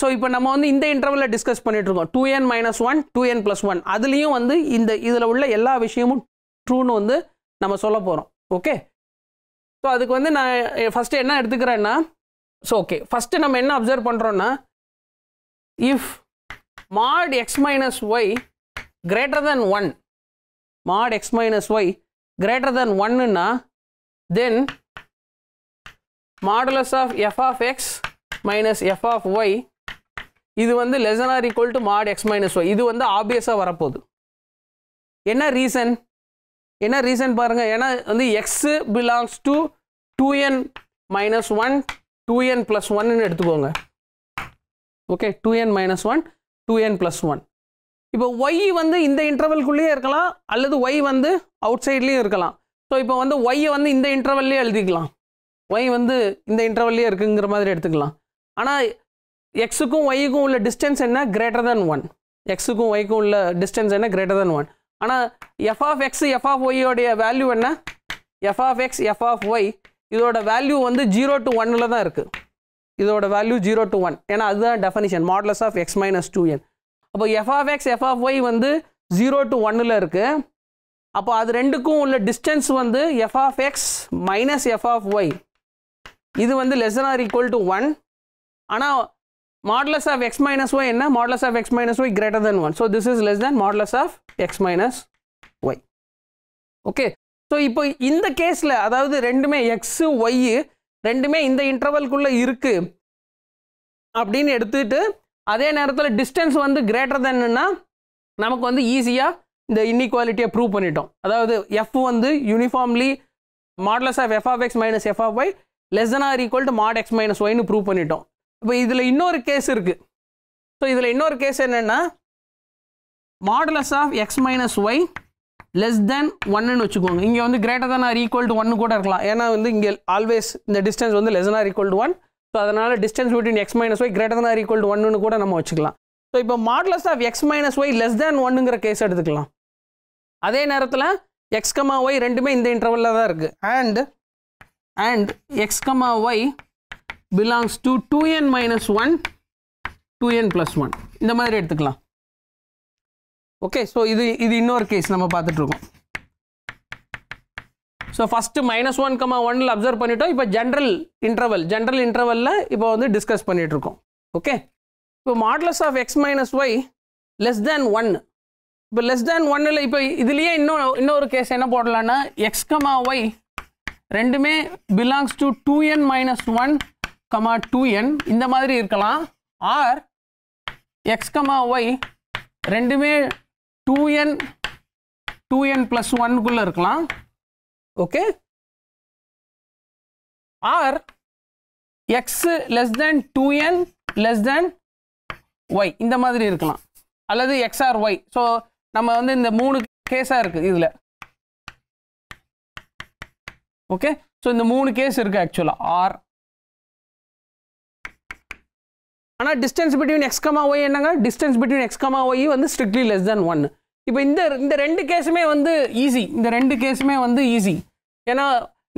ஸோ இப்போ நம்ம வந்து இந்த இன்டர்வலில் டிஸ்கஸ் பண்ணிட்டு இருக்கோம் டூ என் மைனஸ் ஒன் டூ என் ப்ளஸ் ஒன் அதுலேயும் வந்து இந்த இதில் உள்ள எல்லா விஷயமும் ட்ரூன்னு வந்து நம்ம சொல்ல போகிறோம் ஓகே ஸோ அதுக்கு வந்து நான் ஃபஸ்ட்டு என்ன எடுத்துக்கிறேன்னா ஸோ ஓகே ஃபஸ்ட்டு நம்ம என்ன அப்சர்வ் பண்ணுறோன்னா if mod x minus y greater than 1 mod x minus y greater than 1 na then modulus of f of x minus f of y இது வந்து less than or equal to mod x minus y இது வந்து ஆப்வியஸாக வரப்போகுது என்ன reason என்ன reason பாருங்கள் ஏன்னா வந்து x belongs to two N minus one two N plus ஒன்னு எடுத்துக்கோங்க ஓகே டூ என் மைனஸ் ஒன் டூ என் ப்ளஸ் ஒன் இப்போ ஒய் வந்து இந்த இன்டர்வல்குள்ளேயே இருக்கலாம் அல்லது ஒய் வந்து அவுட் சைட்லேயும் இருக்கலாம் ஸோ இப்போ வந்து ஒய்யை வந்து இந்த இன்டர்வல்லையே எழுதிக்கலாம் ஒய் வந்து இந்த இன்டர்வல்லையே இருக்குங்கிற மாதிரி எடுத்துக்கலாம் ஆனால் எக்ஸுக்கும் ஒய்க்கும் உள்ள டிஸ்டன்ஸ் என்ன கிரேட்டர் தென் ஒன் எக்ஸுக்கும் ஒய்க்கும் உள்ள டிஸ்டன்ஸ் என்ன கிரேட்டர் தென் ஒன் ஆனால் f of x F of ஒய்யோடைய வேல்யூ என்ன f of x F of y இதோட வேல்யூ வந்து ஜீரோ டு ஒன்னில் தான் இருக்குது இதோட வேல்யூ ஜீரோ டு ஒன் ஏன்னா அதுதான் definition modulus of X minus two n அப்போ f of x of y வந்து ஜீரோ டு ஒன்னில் இருக்குது அப்போ அது ரெண்டுக்கும் உள்ள டிஸ்டன்ஸ் வந்து f of X minus F of Y இது வந்து less or equal to one ஆனால் modulus of X minus y என்ன modulus of X minus y greater than one so this is less than modulus of X minus y okay so இப்போ இந்த கேஸில் அதாவது ரெண்டுமே x Y ரெண்டுமே இந்த இன்டர்வல்குள்ளே இருக்குது அப்படின்னு எடுத்துட்டு அதே நேரத்தில் டிஸ்டன்ஸ் வந்து கிரேட்டர் தென்னா நமக்கு வந்து ஈஸியாக இந்த இன்இக்வாலிட்டியை ப்ரூவ் பண்ணிட்டோம் அதாவது எஃப் வந்து uniformly modulus of F of X minus F of y less than or equal to mod x minus ஒய்னு ப்ரூவ் பண்ணிட்டோம் இப்போ இதில் இன்னொரு கேஸ் இருக்குது ஸோ இதில் இன்னொரு கேஸ் என்னென்னா modulus of X minus y less than ஒன்னுன்னு வச்சுக்கோங்க இங்கே வந்து greater than or equal to ஒன்று கூட இருக்கலாம் ஏன்னா வந்து இங்கே ஆல்வேஸ் இந்த டிஸ்டன்ஸ் வந்து less or equal to one so அதனால் distance between x minus y greater than or equal to ஒன்னு கூட நம்ம வச்சுக்கலாம் ஸோ இப்போ modulus of X minus y less than ஒன்னுங்கிற கேஸ் எடுத்துக்கலாம் அதே நேரத்தில் எக்ஸ் கமா ஒய் ரெண்டுமே இந்த இன்டர்வலில் தான் இருக்குது and and x comma Y belongs to two N minus one two N plus one இந்த மாதிரி எடுத்துக்கலாம் ஓகே ஸோ இது இது இன்னொரு கேஸ் நம்ம பார்த்துட்ருக்கோம் so first minus one comma ஒன்னில் அப்சர்வ் பண்ணிட்டோம் இப்போ ஜென்ரல் இன்டர்வல் ஜென்ரல் இன்டர்வலில் இப்போ வந்து டிஸ்கஸ் பண்ணிகிட்ருக்கோம் ஓகே இப்போ modulus of X minus y less than one இப்போ லெஸ் தேன் ஒன்னில் இப்போ இதுலேயே இன்னும் இன்னொரு கேஸ் என்ன போடலான்னா எக்ஸ் கமா ஒய் ரெண்டுமே belongs to two N minus one comma two n இந்த மாதிரி இருக்கலாம் ஆர் எக்ஸ் கமா ஒய் ரெண்டுமே டூ என் டூ என் ப்ளஸ் ஒன்குள்ளே இருக்கலாம் okay or x less than two n less than y இந்த மாதிரி இருக்கலாம் அல்லது எக்ஸ்ஆர் ஒய் ஸோ நம்ம வந்து இந்த மூணு கேஸாக இருக்குது இதில் ஓகே ஸோ இந்த மூணு கேஸ் இருக்குது ஆக்சுவலாக ஆர் ஆனால் distance between x comma y என்னங்க distance between x comma y வந்து ஸ்ட்ரிக்ட்லி லெஸ் தென் ஒன் இப்போ இந்த இந்த ரெண்டு கேஸுமே வந்து ஈஸி இந்த ரெண்டு கேஸுமே வந்து ஈஸி ஏன்னா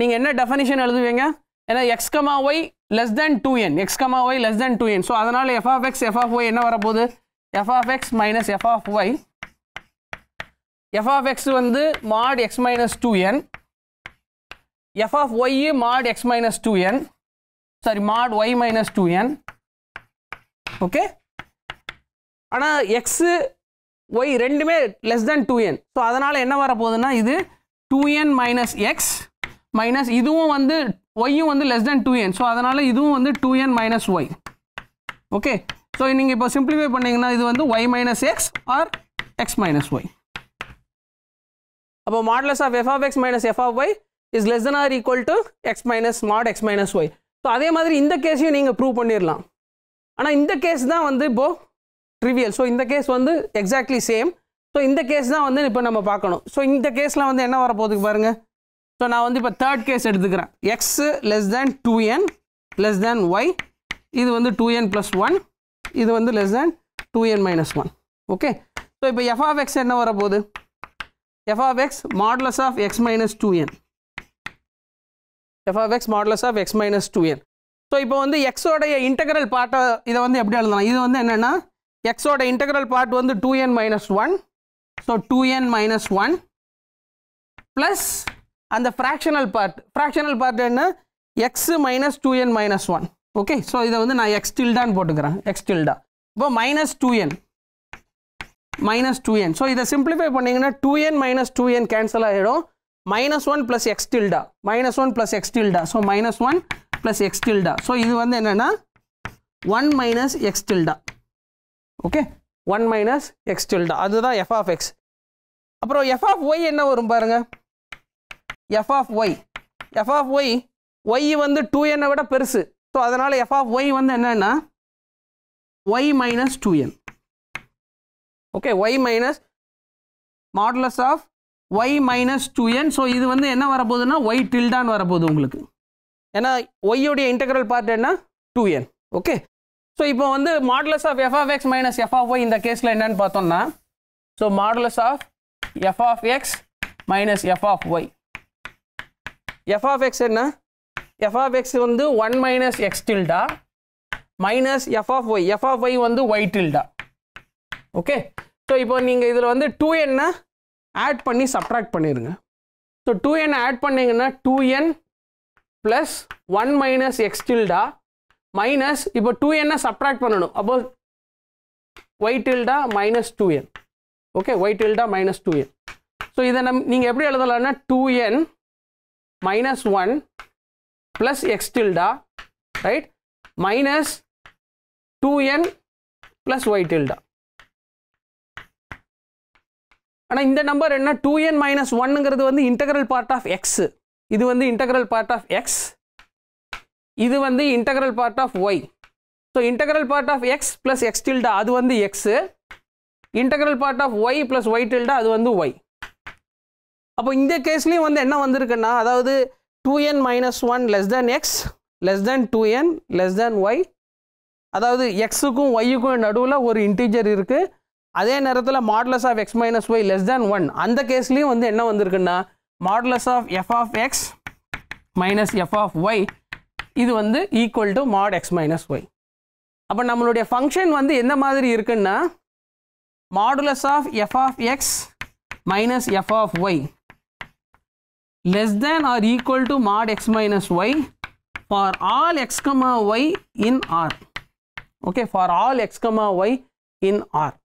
நீங்கள் என்ன டெஃபனிஷன் எழுதுவீங்க ஏன்னா x comma y less than two n x comma y less than two n so அதனால் F of x F of y என்ன வரப்போகுது f of X minus F of y f of X வந்து mod x minus two n f of y mod x minus two n sorry mod y minus two n okay ஆனால் x y ரெண்டுமே less than two n so அதனால் என்ன வரப்போகுதுன்னா இது two என் minus x minus இதுவும் வந்து ஒய்யும் வந்து less than two n so அதனால் இதுவும் வந்து டூ என் மைனஸ் ஒய் ஓகே ஸோ நீங்கள் இப்போ சிம்பிளிஃபை பண்ணிங்கன்னா இது வந்து y minus x or x minus y அப்போ modulus of F of X minus F of y is less than or equal to x minus mod x minus y so அதே மாதிரி இந்த கேஸையும் நீங்கள் ப்ரூவ் பண்ணிடலாம் ஆனால் இந்த கேஸ் தான் வந்து இப்போது ட்ரிவியல் ஸோ இந்த கேஸ் வந்து எக்ஸாக்ட்லி சேம் ஸோ இந்த கேஸ் தான் வந்து இப்போ நம்ம பார்க்கணும் ஸோ இந்த கேஸில் வந்து என்ன வர போகுதுக்கு பாருங்கள் ஸோ நான் வந்து இப்போ தேர்ட் கேஸ் எடுத்துக்கிறேன் x less than two n less than y இது வந்து டூ என் ப்ளஸ் ஒன் இது வந்து லெஸ் தேன் டூ என் மைனஸ் ஒன் ஓகே ஸோ இப்போ எஃப் ஆஃப் எக்ஸ் என்ன வரப்போகுது f of x modulus of X minus two n f of x modulus of X minus two n so இப்போ வந்து எக்ஸோடைய integral பார்ட்டை இதை வந்து எப்படி எழுதலாம் இது வந்து என்னென்னா எக்ஸோட இன்டகரல் பார்ட் வந்து டூ என் மைனஸ் ஒன் ஸோ டூ என் மைனஸ் ஒன் ப்ளஸ் அந்த ஃப்ராக்ஷனல் பார்ட் ஃப்ராக்ஷனல் பார்ட் என்ன எக்ஸ் மைனஸ் டூ என் மைனஸ் ஒன் ஓகே ஸோ இதை வந்து நான் எக்ஸ் டில்டான்னு போட்டுக்கிறேன் எக்ஸ் டில்டா இப்போ மைனஸ் டூ என் மைனஸ் டூ என் ஸோ இதை சிம்பிளிஃபை பண்ணிங்கன்னா டூ என் மைனஸ் டூ என் கேன்சல் ஆகிடும் minus one plus X tilde minus one plus X tilde so minus one plus X tilde so இது வந்து என்னென்னா one minus x tilde okay one minus x tilde அதுதான் F of x அப்புறம் f of y என்ன வரும் பாருங்க f of y f of y y வந்து two என்னை விட பெருசு ஸோ அதனால் எஃப் ஆஃப் ஒய் வந்து என்னென்னா y minus two n okay y minus modulus of y minus two n so இது வந்து என்ன வரப்போகுதுன்னா ஒய் டில்டான்னு வரப்போகுது உங்களுக்கு ஏன்னா ஒய்யுடைய இன்டெக்ரல் பார்ட் என்ன டூ என் ஓகே ஸோ இப்போ வந்து modulus of F of X minus F of y இந்த கேஸில் என்னன்னு பார்த்தோம்னா so modulus of F of X minus F of y f of x என்ன எஃப் ஆஃப் எக்ஸ் வந்து one minus x tilde minus F of y f of y வந்து y tilde okay so இப்போ நீங்கள் இதில் வந்து two என்ன add பண்ணி subtract பண்ணிடுங்க ஸோ டூ என் ஆட் பண்ணிங்கன்னா டூ என் plus one minus x tilde minus இப்போ டூ என்ன சப்ராக்ட் பண்ணணும் அப்போ y tilde minus two n okay y tilde minus two n so இதை நம் நீங்கள் எப்படி எழுதலாம்னா டூ என் minus one plus X tilde right minus two என் ப்ளஸ் ஒய் டில்டா ஆனால் இந்த நம்பர் என்ன டூ என் மைனஸ் ஒன்னுங்கிறது வந்து இன்டகரல் பார்ட் ஆஃப் எக்ஸு இது வந்து இன்டகரல் பார்ட் ஆஃப் எக்ஸ் இது வந்து integral part of y so integral part of X plus X tilde அது வந்து x integral part of y plus y tilde அது வந்து ஒய் அப்போ இந்த கேஸ்லேயும் வந்து என்ன வந்திருக்குன்னா அதாவது டூ என் minus one less than x less than two n less than y அதாவது எக்ஸுக்கும் ஒய்யுக்கும் நடுவில் ஒரு இன்டீஜர் இருக்குது அதே நேரத்தில் modulus of X minus y less than one அந்த கேஸ்லேயும் வந்து என்ன வந்திருக்குன்னா modulus of F of X minus F of Y இது வந்து equal to mod x minus y அப்போ நம்மளுடைய ஃபங்க்ஷன் வந்து எந்த மாதிரி இருக்குன்னா modulus of F of X minus F of y less than or equal to mod x minus y for all x comma y in R okay for all x comma y in R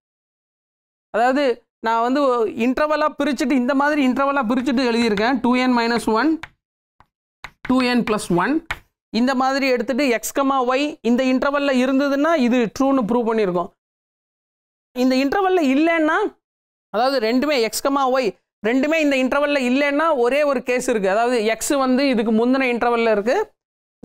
அதாவது நான் வந்து இன்டர்வலாக பிரிச்சுட்டு இந்த மாதிரி இன்டர்வலாக பிரிச்சுட்டு எழுதியிருக்கேன் two என் minus one two என் plus one இந்த மாதிரி எடுத்துகிட்டு எக்ஸ்கமா ஒய் இந்த இன்டர்வலில் இருந்ததுன்னா இது ட்ரூன்னு ப்ரூவ் பண்ணியிருக்கோம் இந்த இன்டர்வலில் இல்லைன்னா அதாவது ரெண்டுமே எக்ஸ்கமா ஒய் ரெண்டுமே இந்த இன்டர்வலில் இல்லைன்னா ஒரே ஒரு கேஸ் இருக்குது அதாவது எக்ஸ் வந்து இதுக்கு முந்தின இன்டர்வலில் இருக்குது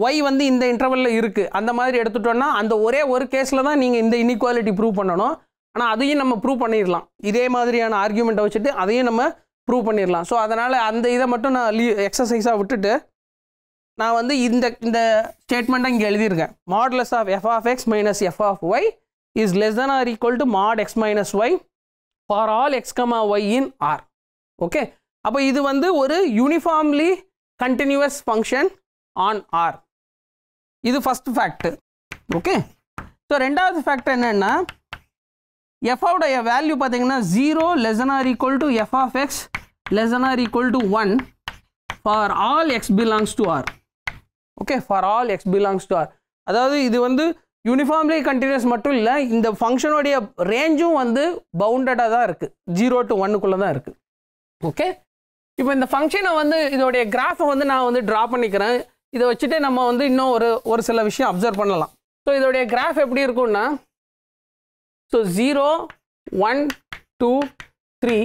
ஒய் வந்து இந்த இன்டர்வலில் இருக்குது அந்த மாதிரி எடுத்துட்டோன்னா அந்த ஒரே ஒரு கேஸில் தான் நீங்கள் இந்த இன்இக்வாலிட்டி ப்ரூவ் பண்ணணும் ஆனால் அதையும் நம்ம ப்ரூவ் பண்ணிடலாம் இதே மாதிரியான ஆர்கியூமெண்ட்டை வச்சுட்டு அதையும் நம்ம ப்ரூவ் பண்ணிடலாம் ஸோ அதனால் அந்த இதை மட்டும் நான் லீ எக்ஸசைஸாக விட்டுட்டு நான் வந்து இந்த இந்த ஸ்டேட்மெண்ட்டை இங்கே எழுதியிருக்கேன் modulus of F of X minus F of y is less than or equal to mod x minus y for all x comma y in R okay அப்போ இது வந்து ஒரு uniformly continuous function on R இது first fact okay so ரெண்டாவது fact என்னென்னா எஃப்ஆவுடைய value பார்த்தீங்கன்னா zero less than or equal to F of x less than or equal to one for all x belongs to R okay for all x belongs to R அதாவது இது வந்து uniformly continuous மட்டும் இல்லை இந்த ஃபங்க்ஷனுடைய ரேஞ்சும் வந்து பவுண்டடாக தான் இருக்குது ஜீரோ டு ஒன்னுக்குள்ளே தான் இருக்குது ஓகே இப்போ இந்த ஃபங்க்ஷனை வந்து இதோடைய கிராஃபை வந்து நான் வந்து ட்ரா பண்ணிக்கிறேன் இதை வச்சுட்டு நம்ம வந்து இன்னும் ஒரு ஒரு சில விஷயம் அப்சர்வ் பண்ணலாம் ஸோ இதோடைய கிராஃப் எப்படி இருக்கும்னா So 0, 1, 2, 3,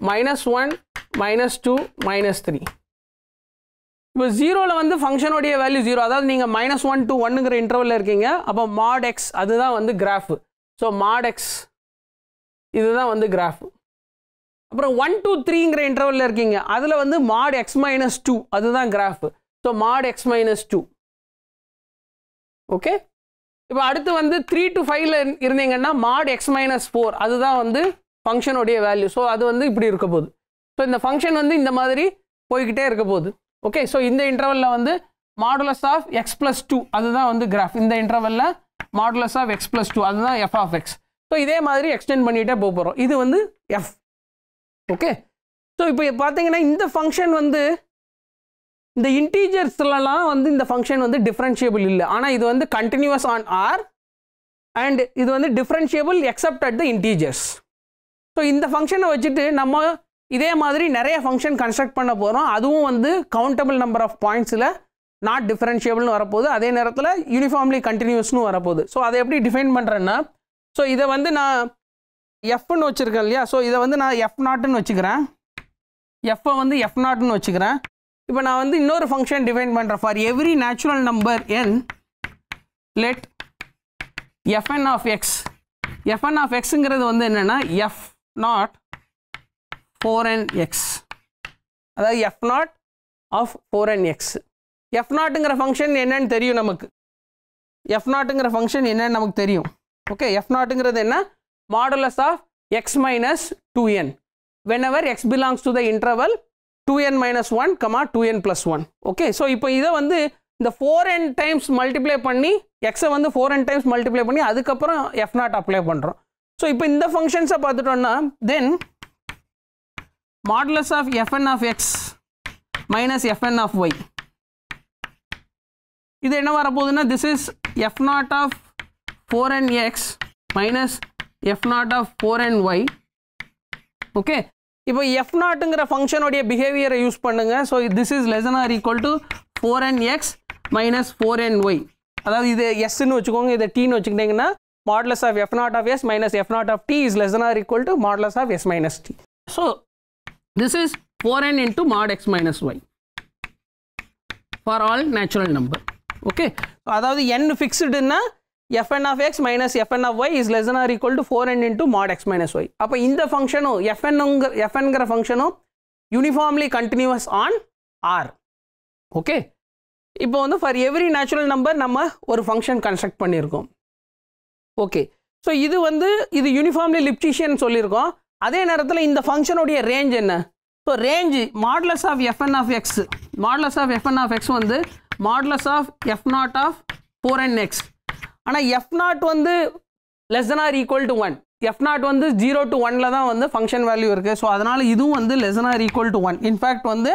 minus 1, minus 2, minus 3. இப்போ ஜீரோவில் வந்து ஃபங்க்ஷனுடைய வேல்யூ ஜீரோ அதாவது நீங்கள் மைனஸ் ஒன் டூ ஒன்னுங்கிற இன்டர்வலில் இருக்கீங்க அப்போ மாட் எக்ஸ் அதுதான் வந்து கிராஃபு ஸோ மாட் எக்ஸ் இதுதான் வந்து கிராஃபு அப்புறம் ஒன் டூ த்ரீங்கிற இன்டர்வலில் இருக்கீங்க அதில் வந்து மாட் எக்ஸ் மைனஸ் டூ அதுதான் graph so mod x minus two okay இப்போ அடுத்து வந்து த்ரீ டு ஃபைவ்ல இருந்தீங்கன்னா மாட் எக்ஸ் மைனஸ் ஃபோர் அதுதான் வந்து ஃபங்க்ஷனுடைய வேல்யூ ஸோ அது வந்து இப்படி இருக்க போகுது ஸோ இந்த ஃபங்க்ஷன் வந்து இந்த மாதிரி போய்கிட்டே இருக்க போகுது ஓகே ஸோ இந்த இன்டர்வலில் வந்து modulus of X plus two அதுதான் வந்து கிராஃப் இந்த இன்டர்வலில் modulus of x plus two அதுதான் எஃப் ஆஃப் எக்ஸ் ஸோ இதே மாதிரி எக்ஸ்டெண்ட் பண்ணிகிட்டே போக போகிறோம் இது வந்து எஃப் ஓகே ஸோ இப்போ பார்த்தீங்கன்னா இந்த ஃபங்க்ஷன் வந்து இந்த இன்டீஜர்ஸ்லலாம் வந்து இந்த ஃபங்க்ஷன் வந்து டிஃப்ரென்ஷியபிள் இல்லை ஆனால் இது வந்து கண்டினியூஸ் ஆன் ஆர் அண்ட் இது வந்து differentiable except at the integers so இந்த ஃபங்க்ஷனை வச்சுட்டு நம்ம இதே மாதிரி நிறைய ஃபங்க்ஷன் கன்ஸ்ட்ரக்ட் பண்ண போகிறோம் அதுவும் வந்து கவுண்டபிள் நம்பர் ஆஃப் பாயிண்ட்ஸில் நாட் டிஃப்ரென்ஷியபிள்னு வரப்போகுது அதே நேரத்தில் யூனிஃபார்ம்லி கண்டினியூஸ்னு வரப்போகுது ஸோ அதை எப்படி டிஃபைன் பண்ணுறேன்னா ஸோ இதை வந்து நான் எஃப்னு வச்சுருக்கேன் இல்லையா ஸோ இதை வந்து நான் எஃப் நாட்டுன்னு வச்சுக்கிறேன் எஃப்பை வந்து எஃப் நாட்டுன்னு வச்சுக்கிறேன் இப்போ நான் வந்து இன்னொரு ஃபங்க்ஷன் டிஃபைன் பண்ணுறேன் for every natural number n let f n of X FN of எக்ஸுங்கிறது வந்து என்னென்னா எஃப் நாட் ஃபோர் என் எக்ஸ் அதாவது f naught of four N x f நாட்டுங்கிற ஃபங்க்ஷன் என்னன்னு தெரியும் நமக்கு எஃப் நாட்டுங்கிற ஃபங்க்ஷன் என்னன்னு நமக்கு தெரியும் ஓகே எஃப் நாட்டுங்கிறது என்ன modulus of X minus two n whenever x belongs to the interval two N minus one comma two N plus one okay so இப்போ இதை வந்து இந்த ஃபோர் என் டைம்ஸ் மல்டிப்ளை பண்ணி எக்ஸை வந்து ஃபோர் என் டைம்ஸ் மல்டிப்ளை பண்ணி அதுக்கப்புறம் எஃப் நாட் அப்ளை பண்ணுறோம் ஸோ இப்போ இந்த ஃபங்க்ஷன்ஸை பார்த்துட்டோம்னா then modulus of f n of X minus FN of Y இது என்ன வரப்போகுதுன்னா this is F naught of four N x minus f naught of four n y okay இப்போ எஃப் நாட்டுங்கிற ஃபங்க்ஷனுடைய பிஹேவியரை யூஸ் பண்ணுங்கள் so this is less than or equal to four N x minus four n y அதாவது இது எஸ்ன்னு வச்சுக்கோங்க இதை டீன்னு வச்சுக்கிட்டிங்கன்னா modulus of f naught of s minus f naught of t is less than or equal to modulus of s minus t so this is four n into mod x minus y for all natural number okay அதாவது n ஃபிக்ஸ்டுன்னா fn of x minus fn of y is less than or equal to 4n into mod x minus y. அப்போ இந்த ஃபங்க்ஷனும் fn fnங்கிற ஃபங்க்ஷனும் uniformly continuous on R. Okay இப்போ வந்து for every natural number நம்ம ஒரு ஃபங்க்ஷன் கன்ஸ்ட்ரக்ட் பண்ணியிருக்கோம் ஓகே ஸோ இது வந்து இது யூனிஃபார்ம்லி லிப்டிஷியன் சொல்லியிருக்கோம் அதே நேரத்தில் இந்த ஃபங்க்ஷனுடைய range என்ன so range, modulus of f n of x modulus of fn of X வந்து modulus of f naught of four N x ஆனால் எஃப் நாட் வந்து less than or equal to one F naught வந்து zero to ஒனில் தான் வந்து function value இருக்குது so அதனால் இதுவும் வந்து less than or equal to one in fact வந்து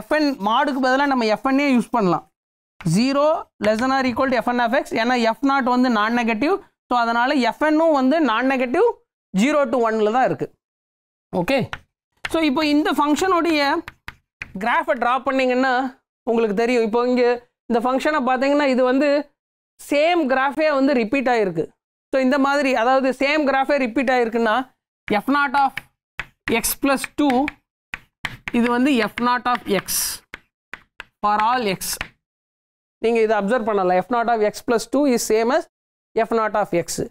எஃப்என் மாடுக்கு பதிலாக நம்ம எஃப்என்னே யூஸ் பண்ணலாம் zero less than or equal to f n of x ஏன்னா எஃப் நாட் வந்து நான் நெகட்டிவ் ஸோ அதனால் எஃப்என்னும் வந்து நான் நெகட்டிவ் ஜீரோ டு ஒனில் தான் இருக்குது ஓகே ஸோ இப்போ இந்த ஃபங்க்ஷனுடைய கிராஃபை ட்ரா பண்ணிங்கன்னா உங்களுக்கு தெரியும் இப்போ இங்கே இந்த ஃபங்க்ஷனை பார்த்தீங்கன்னா இது வந்து சேம் கிராஃபே வந்து ரிப்பீட் ஆகிருக்கு ஸோ இந்த மாதிரி அதாவது சேம் கிராஃபே ரிப்பீட் ஆகிருக்குன்னா f naught of X plus two இது வந்து F naught of x for all x நீங்கள் இதை அப்சர்வ் பண்ணலாம் f naught of X plus two is same as f naught of x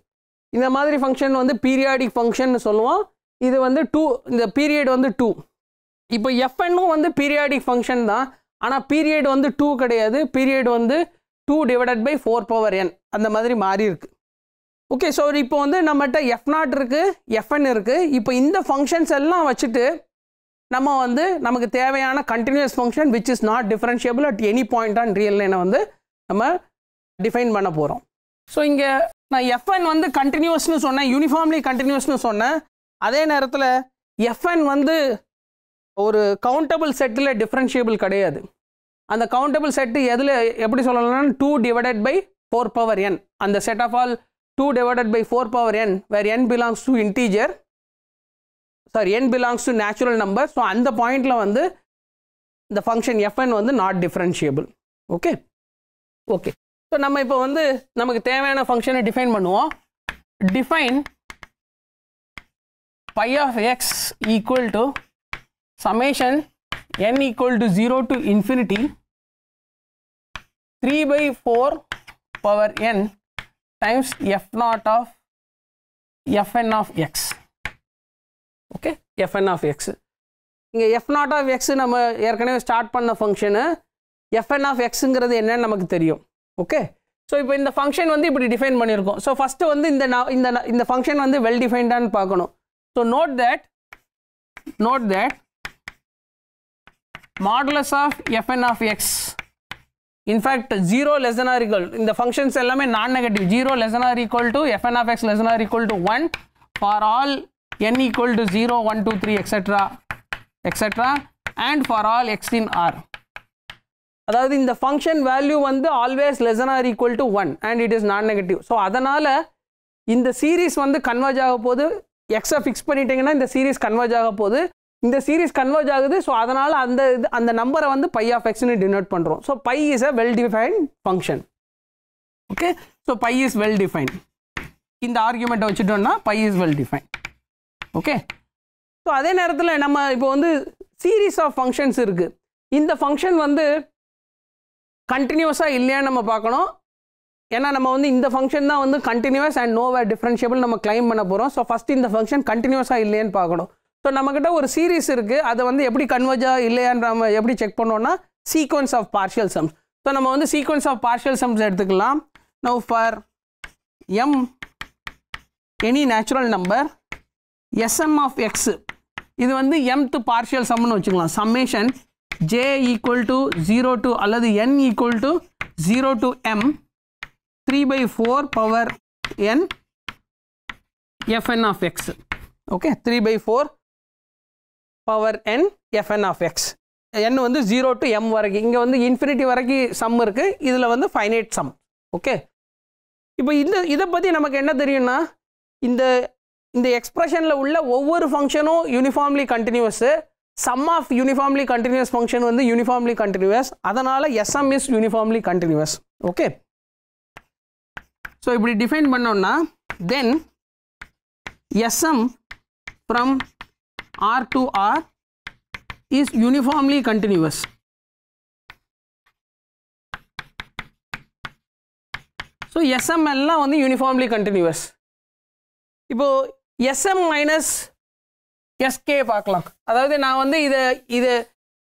இந்த மாதிரி ஃபங்க்ஷன் வந்து பீரியாடிக் ஃபங்க்ஷன் சொல்லுவோம் இது வந்து டூ இந்த பீரியட் வந்து டூ இப்போ எஃப்என்னும் வந்து பீரியாடிக் ஃபங்க்ஷன் தான் ஆனால் பீரியட் வந்து டூ கிடையாது பீரியட் வந்து two divided by four power n அந்த மாதிரி மாறி இருக்கு ஓகே ஸோ இப்போ வந்து நம்மகிட்ட எஃப் நாட் இருக்குது எஃப்என் இருக்குது இப்போ இந்த ஃபங்க்ஷன்ஸ் எல்லாம் வச்சுட்டு நம்ம வந்து நமக்கு தேவையான continuous function which is not differentiable at any point on real லைனை வந்து நம்ம டிஃபைன் பண்ண போகிறோம் ஸோ இங்கே நான் எஃப்என் வந்து கண்டினியூஸ்னு சொன்னேன் யூனிஃபார்ம்லி கண்டினியூஸ்னு சொன்னேன் அதே நேரத்தில் எஃப்என் வந்து ஒரு கவுண்டபிள் செட்டில் டிஃப்ரென்ஷியபிள் கிடையாது அந்த கவுண்டபிள் செட்டு எதில் எப்படி சொல்லலாம் two divided by four power n அந்த set of all two divided by four power n where n belongs to integer sorry n belongs to natural number so அந்த பாயிண்டில் வந்து இந்த ஃபங்க்ஷன் எஃப்என் வந்து not differentiable okay okay so நம்ம இப்போ வந்து நமக்கு தேவையான ஃபங்க்ஷனை டிஃபைன் பண்ணுவோம் define phi of X equal to summation N equal to zero to infinity 3 by 4 power n times f naught of fn of x. Okay, fn of x. இங்கே f naught of x நம்ம ஏற்கனவே start பண்ண function fn of xங்கிறது என்னன்னு நமக்கு தெரியும் okay so இப்போ இந்த function வந்து இப்படி டிஃபைன் பண்ணியிருக்கோம் ஸோ ஃபஸ்ட்டு வந்து இந்த இந்த இந்த ஃபங்க்ஷன் வந்து வெல் டிஃபைன்டான்னு பார்க்கணும் so note that note that modulus of f n of x in fact zero less than or equal இந்த ஃபங்க்ஷன்ஸ் எல்லாமே non negative zero less than or equal to f n of x less than or equal to one for all n equal to zero one two three etcetera etcetera and for all X in R அதாவது இந்த function value வந்து always less than or equal to one and it is non negative so அதனால் இந்த series வந்து converge ஆக போது எக்ஸை fix பண்ணிட்டீங்கன்னா இந்த சீரீஸ் கன்வெர்ஜ் ஆக போகுது இந்த சீரிஸ் கன்வர்ஜ் ஆகுது ஸோ அதனால் அந்த இது அந்த நம்பரை வந்து பை ஆஃப் எக்ஸ்னு டினோட் பண்ணுறோம் so phi is a well define function okay so phi is well define இந்த ஆர்குமெண்ட்டை வச்சுட்டோம்னா phi is well define okay so அதே நேரத்தில் நம்ம இப்போ வந்து சீரீஸ் ஆஃப் ஃபங்க்ஷன்ஸ் இருக்குது இந்த ஃபங்க்ஷன் வந்து கண்டினியூஸாக இல்லையான்னு நம்ம பார்க்கணும் ஏன்னா நம்ம வந்து இந்த ஃபங்க்ஷன் தான் வந்து கண்டினியூஸ் அண்ட் நோவே டிஃப்ரென்ஷியபிள் நம்ம கிளைம் பண்ண போகிறோம் ஸோ ஃபஸ்ட் இந்த ஃபங்க்ஷன் கண்டினியூஸாக இல்லையான்னு பார்க்கணும் ஸோ நம்மக்கிட்ட ஒரு சீரீஸ் இருக்குது அதை வந்து எப்படி கன்வர்ஜா இல்லையான்ற நம்ம எப்படி செக் பண்ணோன்னா sequence of partial sums so நம்ம வந்து சீக்வன்ஸ் ஆஃப் பார்ஷியல் சம்ஸ் எடுத்துக்கலாம் no for m any natural number s m of x இது வந்து டு பார்ஷியல் சம்னு வச்சுக்கலாம் summation j equal to zero to அல்லது என் equal to zero to m three by four power N FN of x okay three by four power N FN of x n வந்து zero to M வரைக்கும் இங்கே வந்து infinity வரைக்கும் some இருக்குது இதில் வந்து finite some okay இப்போ இந்த இதை பற்றி நமக்கு என்ன தெரியும்னா இந்த இந்த எக்ஸ்ப்ரெஷனில் உள்ள ஒவ்வொரு ஃபங்க்ஷனும் uniformly continuous sum of uniformly continuous function வந்து யூனிஃபார்ம்லி கண்டினியூஸ் அதனால் s m is uniformly continuous okay so இப்படி டிஃபைன் பண்ணோம்னா then s m from R to R is uniformly continuous. So எஸ்எம்எல்லாம் வந்து யூனிஃபார்ம்லி கண்டினியூவஸ் இப்போது எஸ்எம் மைனஸ் எஸ்கே பார்க்கலாம் அதாவது நான் வந்து இதை இது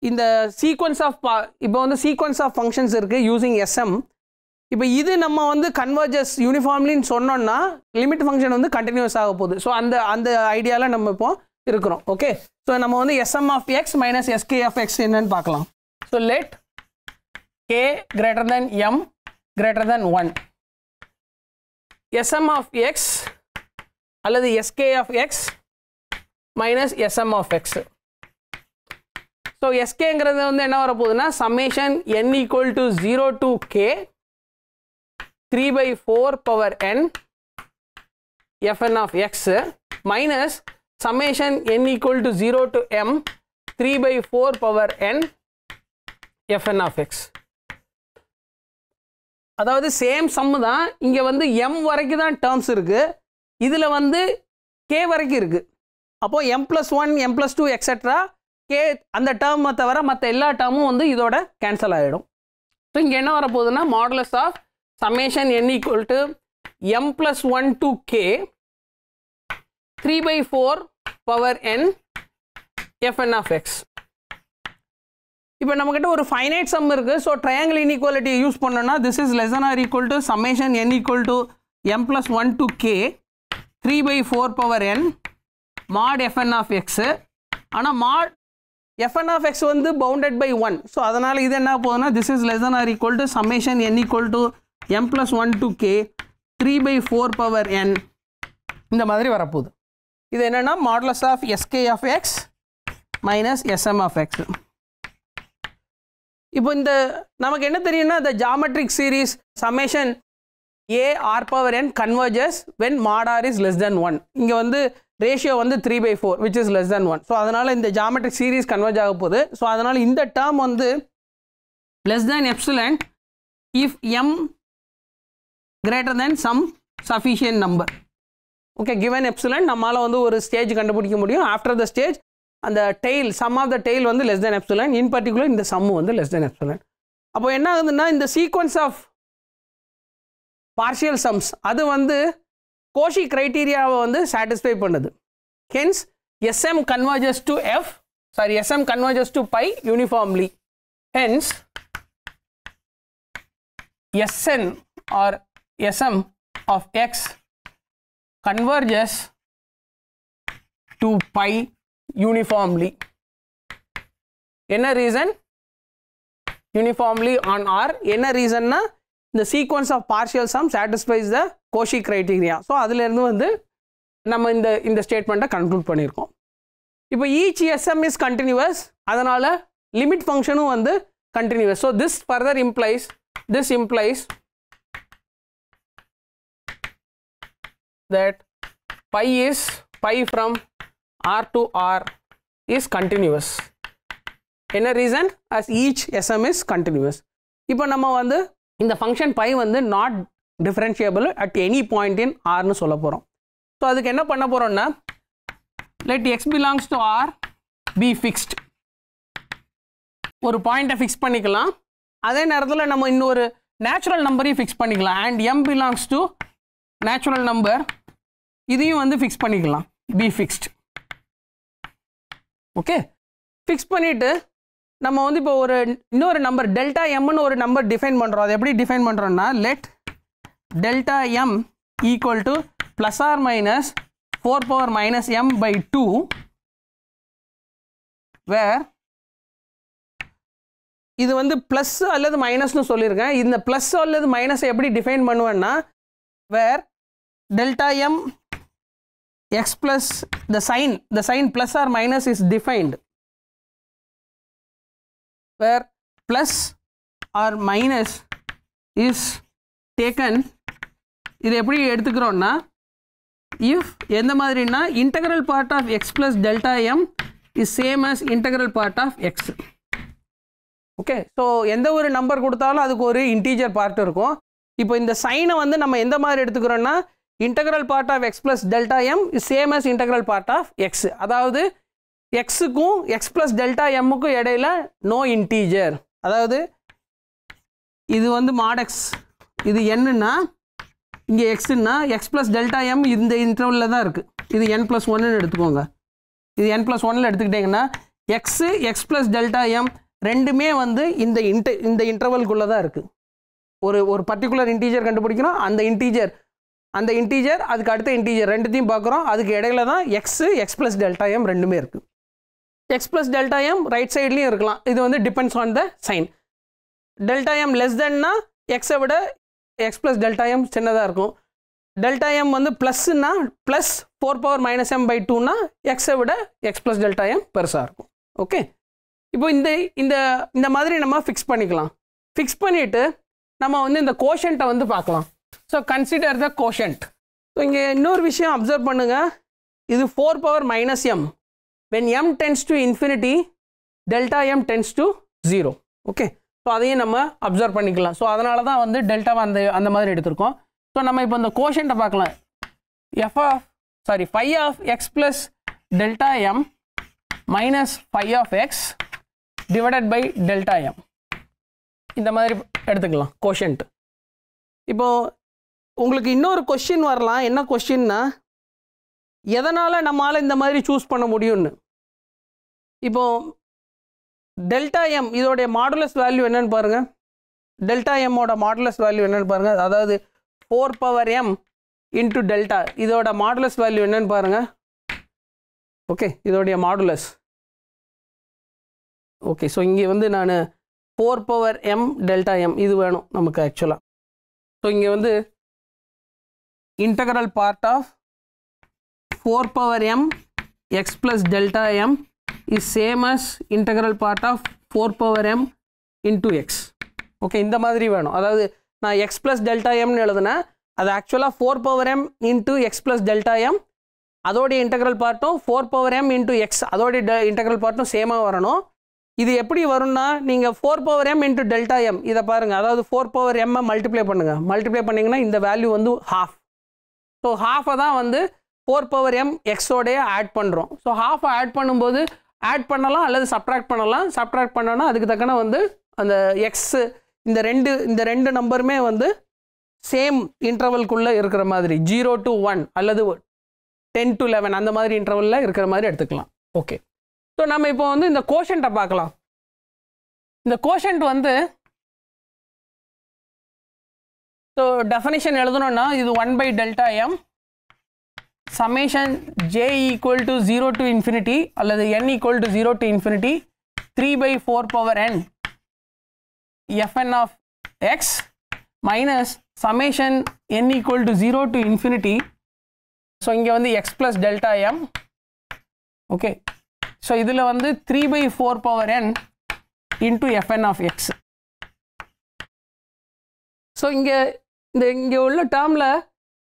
இந்த சீக்வன்ஸ் ஆஃப் பா இப்போ வந்து சீக்வன்ஸ் ஆஃப் ஃபங்க்ஷன்ஸ் இருக்குது யூஸிங் எஸ்எம் இப்போ இது நம்ம வந்து கன்வர்ஜஸ் யூனிஃபார்ம்லின்னு சொன்னோம்னா லிமிட் ஃபங்க்ஷன் வந்து கண்டினியூஸ் ஆக போகுது ஸோ அந்த அந்த ஐடியாவில் நம்ம இப்போ இருக்கிறோம் ஓகே ஸோ நம்ம வந்து s m of X minus s k of x என்னன்னு பார்க்கலாம் so let k greater than m greater than one s m of x அல்லது s k of X minus SM of X so எஸ்கேங்கிறது வந்து என்ன வரப்போகுதுன்னா summation N equal to zero to K three by four power N FN of x minus summation n equal to 0 to m 3 by 4 power n fn of x அதாவது same sum தான் இங்கே வந்து M வரைக்கும் தான் terms இருக்குது இதில் வந்து K வரைக்கும் இருக்குது அப்போது M plus one M plus two etc. K அந்த டேர்மை தவிர மற்ற எல்லா டேர்மும் வந்து இதோட கேன்சல் ஆகிடும் ஸோ இங்கே என்ன வரப்போகுதுன்னா modulus of summation n equal to M plus one to K 3 by 4 power n fn of x. இப்போ நம்மக்கிட்ட ஒரு ஃபைனைட் சம் இருக்குது ஸோ ட்ரையாங்கிள் இன்இக்வாலிட்டியை யூஸ் பண்ணோன்னா this is less or equal to summation N equal to M plus one to K three by four power N mod FN of X ஆனால் mod FN of X வந்து bounded by one so அதனால் இது என்ன போகுதுன்னா this is less or equal to summation N equal to M plus one to K three by four power என் இந்த மாதிரி வரப்போகுது இது என்னென்னா modulus of SK of X minus SM of X இப்போ இந்த நமக்கு என்ன தெரியும்னா இந்த geometric series summation A R power N converges when mod R is less than one இங்கே வந்து ரேஷியோ வந்து three by four which is less than one so அதனால் இந்த ஜாமெட்ரிக் சீரீஸ் கன்வர்ஜ் ஆக போகுது ஸோ அதனால் இந்த டேர்ம் வந்து less than epsilon if M greater than some sufficient number okay given epsilon நம்மளால் வந்து ஒரு ஸ்டேஜ் கண்டுபிடிக்க முடியும் ஆஃப்டர் த ஸ்டேஜ் அந்த tail sum of the tail வந்து less than epsilon in particular இந்த சம்மு வந்து லெஸ் தேன் எப்சிலன் அப்போ என்ன ஆகுதுன்னா இந்த சீக்வன்ஸ் ஆஃப் பார்ஷியல் சம்ஸ் அது வந்து கோஷி க்ரைட்டீரியாவை வந்து சாட்டிஸ்ஃபை பண்ணுது hence SM converges to F sorry SM converges to pi uniformly hence SN or SM of X converges to pi uniformly. என்ன reason? Uniformly on R. என்ன reason இந்த The sequence of partial sum satisfies the Cauchy criteria. So, அதில் இருந்து வந்து நம்ம இந்த இந்த ஸ்டேட்மெண்ட்டை கன்க்ளூட் பண்ணியிருக்கோம் இப்போ ஈச் எஸ்எம் இஸ் கண்டினியூவஸ் அதனால் லிமிட் ஃபங்க்ஷனும் வந்து continuous so this further implies this implies that pi is pi from R to R is continuous. என்ன reason? As each SM is continuous. இப்போ நம்ம வந்து இந்த function pi வந்து not differentiable at any point in R னு சொல்ல போகிறோம் so அதுக்கு என்ன பண்ண போகிறோம்னா let x belongs to R be fixed ஒரு பாயிண்ட்டை ஃபிக்ஸ் பண்ணிக்கலாம் அதே நேரத்தில் நம்ம இன்னொரு நேச்சுரல் நம்பரையும் ஃபிக்ஸ் பண்ணிக்கலாம் and M belongs to natural number இதையும் வந்து ஃபிக்ஸ் பண்ணிக்கலாம் பி ஃபிக்ஸ்ட் ஓகே ஃபிக்ஸ் பண்ணிவிட்டு நம்ம வந்து இப்போ ஒரு இன்னொரு நம்பர் டெல்டா எம்னு ஒரு நம்பர் டிஃபைன் பண்ணுறோம் அது எப்படி டிஃபைன் பண்ணுறோன்னா let delta M equal to plus or minus four power minus M by two where இது வந்து ப்ளஸ் அல்லது மைனஸ்னு சொல்லியிருக்கேன் இந்த ப்ளஸ் அல்லது மைனஸை எப்படி டிஃபைன் பண்ணுவேன்னா where delta m x plus the sign, the sign plus or minus is defined where plus or minus is taken இது எப்படி எடுத்துக்கிறோம்னா if எந்த மாதிரின்னா integral part of x plus delta m is same as integral part of x okay so எந்த ஒரு number கொடுத்தாலும் அதுக்கு ஒரு integer part இருக்கும் இப்போ இந்த சைனை வந்து நம்ம எந்த மாதிரி எடுத்துக்கிறோன்னா integral part of X plus delta M is same as integral part of X அதாவது எக்ஸுக்கும் எக்ஸ் ப்ளஸ் டெல்டா எம்முக்கும் இடையில நோ இன்டீஜர் அதாவது இது வந்து மாடெக்ஸ் இது என்னன்னா இங்கே எக்ஸுன்னா எக்ஸ் ப்ளஸ் டெல்டா எம் இந்த இன்டர்வலில் தான் இருக்குது இது என் ப்ளஸ் ஒன்னு எடுத்துக்கோங்க இது என் ப்ளஸ் ஒன்னில் எடுத்துக்கிட்டிங்கன்னா X X plus delta M ரெண்டுமே வந்து இந்த இன்ட இந்த இன்டர்வல்குள்ளே தான் இருக்குது ஒரு ஒரு பர்டிகுலர் இன்டீஜர் கண்டுபிடிக்கிறோம் அந்த இன்டீஜர் அந்த இன்டீஜர் அதுக்கு அடுத்த இன்டீஜர் ரெண்டுத்தையும் பார்க்குறோம் அதுக்கு இடையில தான் X X plus delta M ரெண்டுமே இருக்குது X plus delta M right சைட்லேயும் இருக்கலாம் இது வந்து depends on the sign delta M less தென்னா எக்ஸை விட எக்ஸ் ப்ளஸ் டெல்டா எம் சின்னதாக இருக்கும் டெல்டா எம் வந்து ப்ளஸ்னா plus four power minus M by டூனா எக்ஸை விட எக்ஸ் ப்ளஸ் டெல்டா எம் பெருசாக இருக்கும் ஓகே இப்போ இந்த இந்த இந்த மாதிரி நம்ம ஃபிக்ஸ் பண்ணிக்கலாம் ஃபிக்ஸ் பண்ணிவிட்டு நம்ம வந்து இந்த கோஷண்ட்டை வந்து பார்க்கலாம் so consider the quotient so இங்கே இன்னொரு விஷயம் அப்சர்வ் பண்ணுங்கள் இது four power minus M when M tends to infinity delta M tends to zero okay so அதையும் நம்ம அப்சர்வ் பண்ணிக்கலாம் ஸோ அதனால தான் வந்து டெல்டாவை அந்த அந்த மாதிரி எடுத்திருக்கோம் ஸோ நம்ம இப்போ இந்த கோஷண்ட்டை பார்க்கலாம் F of sorry phi of X plus delta M minus phi of X divided by delta M இந்த மாதிரி எடுத்துக்கலாம் கொஷன்ட் இப்போது உங்களுக்கு இன்னொரு கொஷின் வரலாம் என்ன கொஷின்னா எதனால் நம்மளால் இந்த மாதிரி சூஸ் பண்ண முடியும்னு இப்போது டெல்டா எம் இதோடைய மாடுலஸ் வேல்யூ என்னன்னு பாருங்கள் டெல்டா எம்மோட மாடுலஸ் வேல்யூ என்னென்னு பாருங்கள் அதாவது four power M into delta இதோட மாடுலஸ் வேல்யூ என்னன்னு பாருங்கள் ஓகே இதோடைய மாடுலஸ் ஓகே ஸோ இங்கே வந்து நான் four power M delta M இது வேணும் நமக்கு ஆக்சுவலாக ஸோ இங்கே வந்து integral part of four power M X plus delta M is same as integral part of four power M into X okay இந்த மாதிரி வேணும் அதாவது நான் எக்ஸ் ப்ளஸ் டெல்டா எம்னு எழுதுனேன் அது ஆக்சுவலாக four power M into X plus delta M அதோடைய integral பார்ட்டும் four power M into X அதோடைய இன்டகரல் பார்ட்டும் சேமாக வரணும் இது எப்படி வரும்னா நீங்கள் four power M into delta M இதை பாருங்கள் அதாவது ஃபோர் பவர் எம்மை மல்டிப்ளை பண்ணுங்கள் மல்டிப்ளை பண்ணிங்கன்னா இந்த வேல்யூ வந்து ஹாஃப் ஸோ ஹாஃபை தான் வந்து ஃபோர் பவர் எம் எக்ஸோடைய ஆட் பண்ணுறோம் ஸோ ஹாஃபை ஆட் பண்ணும்போது ஆட் பண்ணலாம் அல்லது சப்ட்ராக்ட் பண்ணலாம் சப்ட்ராக்ட் பண்ணோன்னா அதுக்கு தக்கன வந்து அந்த எக்ஸு இந்த ரெண்டு இந்த ரெண்டு நம்பருமே வந்து சேம் இன்டர்வல்குள்ளே இருக்கிற மாதிரி ஜீரோ டு ஒன் அல்லது டென் டு லெவன் அந்த மாதிரி இன்டர்வலில் இருக்கிற மாதிரி எடுத்துக்கலாம் ஓகே ஸோ நம்ம இப்போ வந்து இந்த கோஷண்ட்டை பார்க்கலாம் இந்த கோஷண்ட் வந்து ஸோ டெஃபனேஷன் எழுதணும்னா இது one by delta M summation J equal to zero to infinity அல்லது என் equal to zero to infinity three by four power N FN of X minus summation N equal to zero to infinity so இங்கே வந்து X plus delta M okay so இதில் வந்து three by four power N into FN of X so இங்கே இந்த இங்கே உள்ள டேர்மில்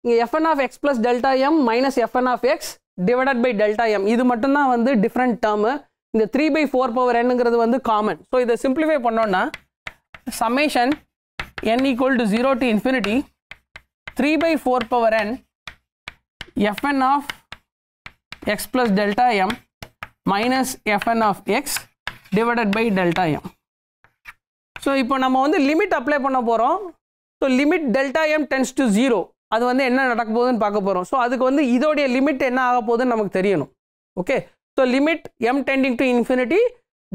இங்கே FN of X plus delta M minus FN of X divided by delta M இது மட்டும்தான் வந்து டிஃப்ரெண்ட் டேர்மு இந்த த்ரீ பை ஃபோர் பவர் என்னங்கிறது வந்து காமன் ஸோ இதை சிம்பிளிஃபை பண்ணோன்னா summation N equal to zero to infinity three by four power N FN of X plus delta M minus FN of X divided by delta M so இப்போ நம்ம வந்து limit apply பண்ண போகிறோம் so limit delta M tends to zero அது வந்து என்ன நடக்க போகுதுன்னு பார்க்க போகிறோம் ஸோ அதுக்கு வந்து இதோடைய லிமிட் என்ன ஆக போகுதுன்னு நமக்கு தெரியணும் okay so limit M tending to infinity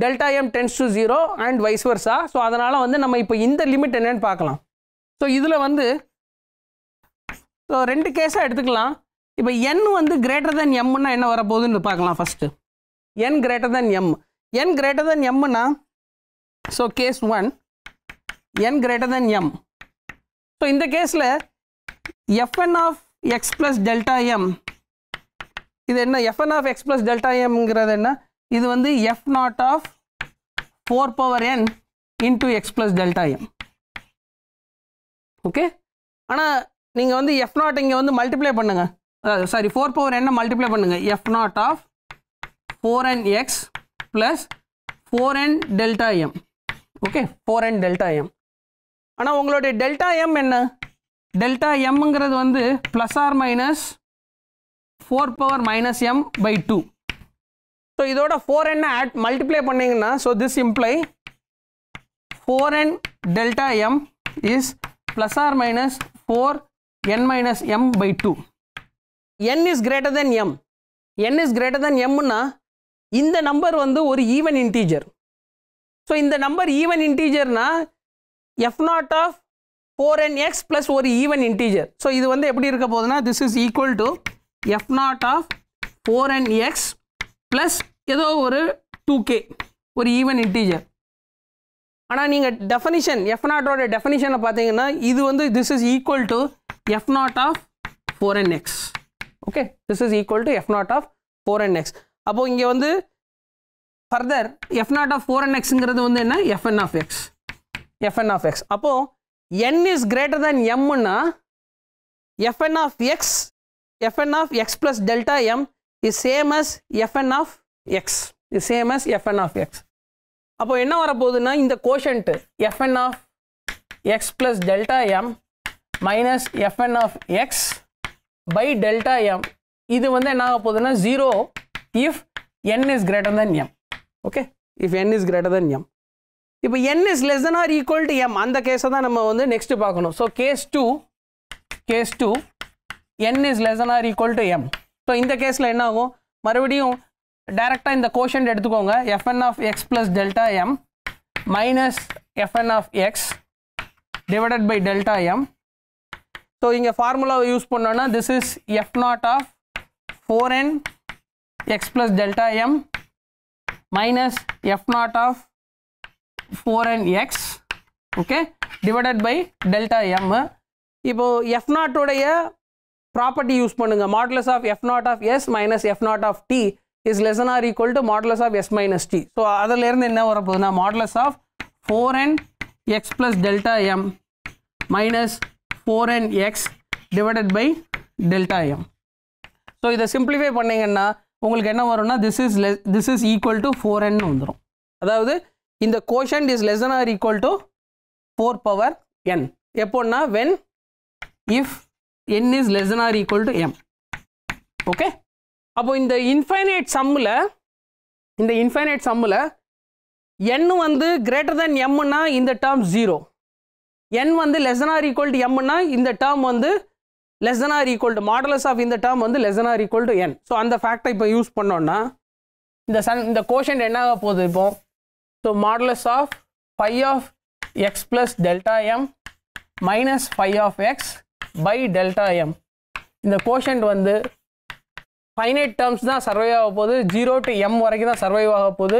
delta M tends to zero and vice versa so அதனால் வந்து நம்ம இப்போ இந்த லிமிட் என்னன்னு பார்க்கலாம் ஸோ இதில் வந்து ஸோ ரெண்டு கேஸாக எடுத்துக்கலாம் இப்போ என் வந்து கிரேட்டர் தென் எம்னா என்ன வரப்போகுதுன்னு பார்க்கலாம் first n greater than m n greater than m na so case 1 n greater than m so in the case la fn of x plus delta m இது என்ன fn of x plus delta m ங்கிறது என்ன இது வந்து f not of 4 power n into x plus delta m okay ஆனால் நீங்கள் வந்து F naught இங்கே வந்து மல்டிப்ளை பண்ணுங்கள் சாரி ஃபோர் பவர் என்ன மல்டிப்ளை பண்ணுங்கள் F naught of four N X plus four N delta M okay four N delta M ஆனால் உங்களுடைய டெல்டா எம் என்ன டெல்டா எம்ங்கிறது வந்து plus or minus four power minus M by two so இதோட four என்ன add multiply பண்ணிங்கன்னா so this imply four N delta M is plus or minus four N minus M by two N is greater than M N is greater than எம்னா இந்த number வந்து ஒரு even integer so இந்த number even இன்டீஜர்னா F naught of four N X plus ஒரு even integer so இது வந்து எப்படி இருக்க போகுதுன்னா this is equal to F naught of four N X plus ஏதோ ஒரு டூ கே ஒரு ஈவன் இன்டீஜர் ஆனால் நீங்கள் டெஃபனிஷன் எஃப் நாட்டோட டெஃபனிஷனை பார்த்தீங்கன்னா இது வந்து this is equal to F naught of four N X okay this is equal to F naught of four N X அப்போது இங்கே வந்து further F naught of four N எக்ஸுங்கிறது வந்து என்ன FN of X FN of X அப்போது N is greater than எம்னா FN of X FN of X plus delta M is same as FN of X is same as FN of X அப்போ என்ன வரப்போகுதுன்னா இந்த quotient FN of X plus delta M minus FN of X by delta M இது வந்து என்ன ஆக போகுதுன்னா zero if n is greater than m okay if n is greater than m இப்போ n is less than or equal to m அந்த கேஸை தான் நம்ம வந்து நெக்ஸ்ட் பார்க்கணும் so case two case two n is less than or equal to m ஸோ இந்த கேஸில் என்ன ஆகும் மறுபடியும் டைரெக்டாக இந்த கோஷன் எடுத்துக்கோங்க fn of x plus delta m minus fn of x divided by delta m so இங்கே ஃபார்முலாவை யூஸ் பண்ணோன்னா this is F naught of four N x plus delta m minus f naught of 4nx okay divided by delta m இப்போ f naught உடைய property use பண்ணுங்க modulus of f naught of s minus f naught of t is less than or equal to modulus of s minus t so அதில் இருந்து என்ன வரப்போதுனா modulus of 4n x plus delta m minus 4n x divided by delta m so இதை simplify பண்ணீங்கன்னா உங்களுக்கு என்ன வரும்னா this is less this is equal to four N வந்துடும் அதாவது இந்த quotient is less or equal to four power N எப்போன்னா when if N is less or equal to M okay அப்போ இந்த இன்ஃபைனைட் சம்மில் இந்த இன்ஃபைனைட் சம்மில் என் வந்து கிரேட்டர் தென் எம்னா இந்த டேர்ம் ஜீரோ என் வந்து லெஸ் ஆர் ஈக்குவல் டு எம்னா இந்த டேர்ம் வந்து less than or equal to modulus of இந்த டேர்ம் வந்து less than or equal to N so அந்த ஃபேக்டை இப்போ யூஸ் பண்ணோன்னா இந்த சன் இந்த கோஷன் என்ன ஆக போகுது இப்போ so modulus of five of X plus delta M minus five of X by delta M இந்த கோஷன்ட் வந்து ஃபைனைட் டேர்ம்ஸ் தான் சர்வைவ் ஆக போகுது ஜீரோ டு எம் வரைக்கும் தான் சர்வைவ் ஆக போகுது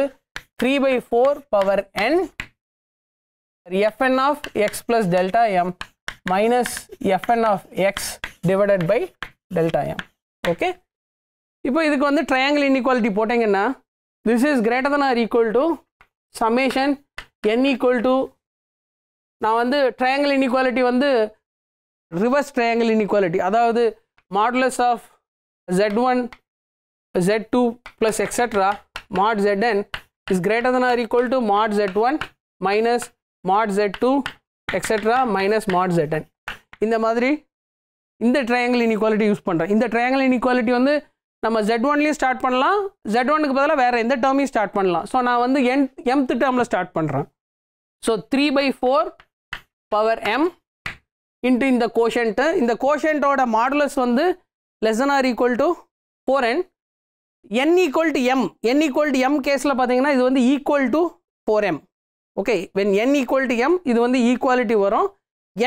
three by four power N FN of X plus delta M minus fn of x divided by delta m okay இப்போ இதுக்கு வந்து ட்ரையாங்கிள் இன்இக்வாலிட்டி போட்டிங்கன்னா this is greater than or equal to summation N equal to நான் வந்து triangle inequality வந்து reverse triangle inequality அதாவது modulus of z one z two plus etcetera mod z n is greater than or equal to mod z one minus mod z two etcetera minus mod z n இந்த மாதிரி இந்த triangle inequality use பண்ணுறேன் இந்த triangle inequality வந்து நம்ம z ஒன்லேயும் start பண்ணலாம் z ஒனுக்கு பதிலாக வேறு எந்த டேர்மையும் ஸ்டார்ட் பண்ணலாம் ஸோ நான் வந்து என் எம்த் டேர்மில் ஸ்டார்ட் பண்ணுறேன் so three by four power M into இந்த கோஷன்ட்டு இந்த கோஷன்ட்டோட மாடுலஸ் வந்து less or equal to four n n equal to m n equal to m கேஸில் பார்த்தீங்கன்னா இது வந்து equal to four m okay when n equal to m இது வந்து ஈக்குவாலிட்டி வரும்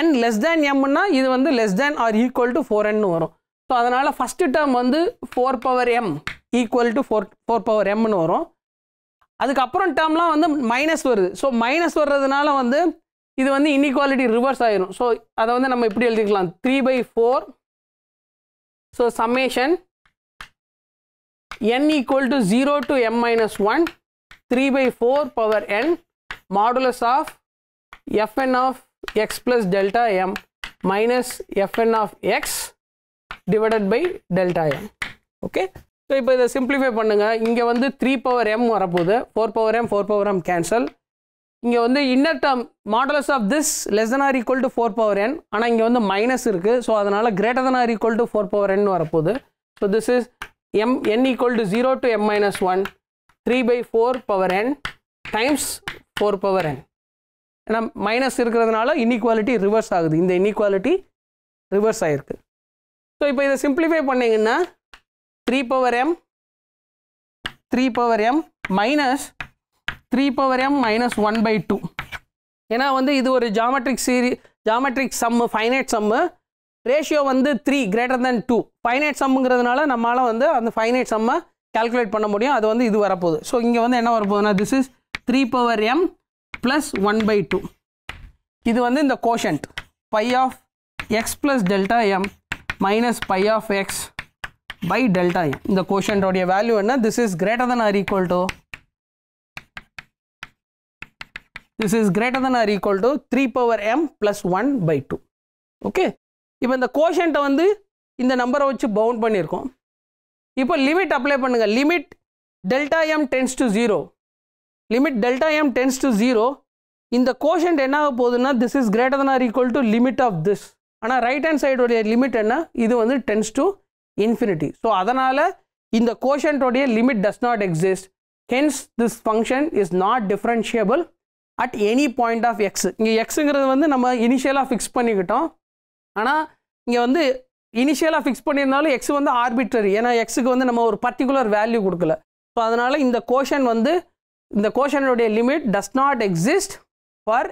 என் லெஸ் தேன் எம்னா இது வந்து less than or equal to four என்னு வரும் ஸோ அதனால் ஃபஸ்ட்டு டேர்ம் வந்து four power m equal to four four power எம்னு வரும் அதுக்கப்புறம் டேர்ம்லாம் வந்து மைனஸ் வருது ஸோ மைனஸ் வர்றதுனால வந்து இது வந்து இன்இக்வாலிட்டி ரிவர்ஸ் ஆயிரும் ஸோ அதை வந்து நம்ம எப்படி எழுதிக்கலாம் three by four so summation N equal to zero to m minus one three by four power n modulus of fn of x plus delta m minus fn of x divided by delta m. Okay. So இப்போ இதை simplify பண்ணுங்கள் இங்கே வந்து three power m வரப்போகுது four power m four power m cancel இங்கே வந்து inner term modulus of this less than or equal to four power n ஆனால் இங்கே வந்து மைனஸ் இருக்குது ஸோ அதனால் greater than or equal to four power n வரப்போகுது so this is m n equal to zero to m minus one three by four power N times four power n ஏன்னா minus இருக்கிறதுனால inequality reverse ஆகுது இந்த inequality reverse ஆகிருக்கு so இப்போ இதை simplify பண்ணிங்கன்னா three power m three power m minus three power m minus one by two ஏன்னா வந்து இது ஒரு geometric series geometric sum finite sum ratio வந்து three greater than two finite சம்முங்கிறதுனால நம்மளால் வந்து அந்த ஃபைனைட் சம்மை கால்குலேட் பண்ண முடியும் அது வந்து இது வரப்போகுது ஸோ இங்கே வந்து என்ன வரப்போகுதுன்னா this is three power m plus one by two இது வந்து இந்த quotient phi of X plus delta M minus phi of X by delta M இந்த கோஷன்டோடைய வேல்யூ என்ன this is greater than or equal to this is greater than or equal to three power m plus one by two okay இப்போ இந்த கோஷன்ட்டை வந்து இந்த நம்பரை வச்சு bound பண்ணியிருக்கோம் இப்போ லிமிட் அப்ளை பண்ணுங்கள் limit delta M tends to zero limit delta M tends to zero இந்த கோஷன்ட் என்ன ஆக போகுதுன்னா this is greater than or equal to limit of this ஆனால் ரைட் ஹேண்ட் சைடுடைய லிமிட் என்ன இது வந்து டென்ஸ் டு இன்ஃபினிட்டி ஸோ அதனால் இந்த கோஷன்டோடைய limit does not exist hence this function is not differentiable at any point of x இங்கே எக்ஸுங்கிறது வந்து நம்ம இனிஷியலாக ஃபிக்ஸ் பண்ணிக்கிட்டோம் ஆனால் இங்கே வந்து இனிஷியலாக ஃபிக்ஸ் பண்ணியிருந்தாலும் எக்ஸ் வந்து ஆர்பிட்ரரி ஏன்னா எக்ஸுக்கு வந்து நம்ம ஒரு பர்டிகுலர் வேல்யூ கொடுக்கல ஸோ அதனால் இந்த கோஷன் வந்து இந்த கோஷனுடைய limit does not exist for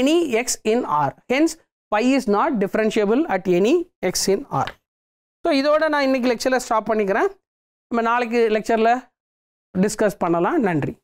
any x in R hence phi is not differentiable at any x in R so இதோட நான் இன்றைக்கி லெக்சரில் ஸ்டாப் பண்ணிக்கிறேன் நம்ம நாளைக்கு லெக்சரில் டிஸ்கஸ் பண்ணலாம் நன்றி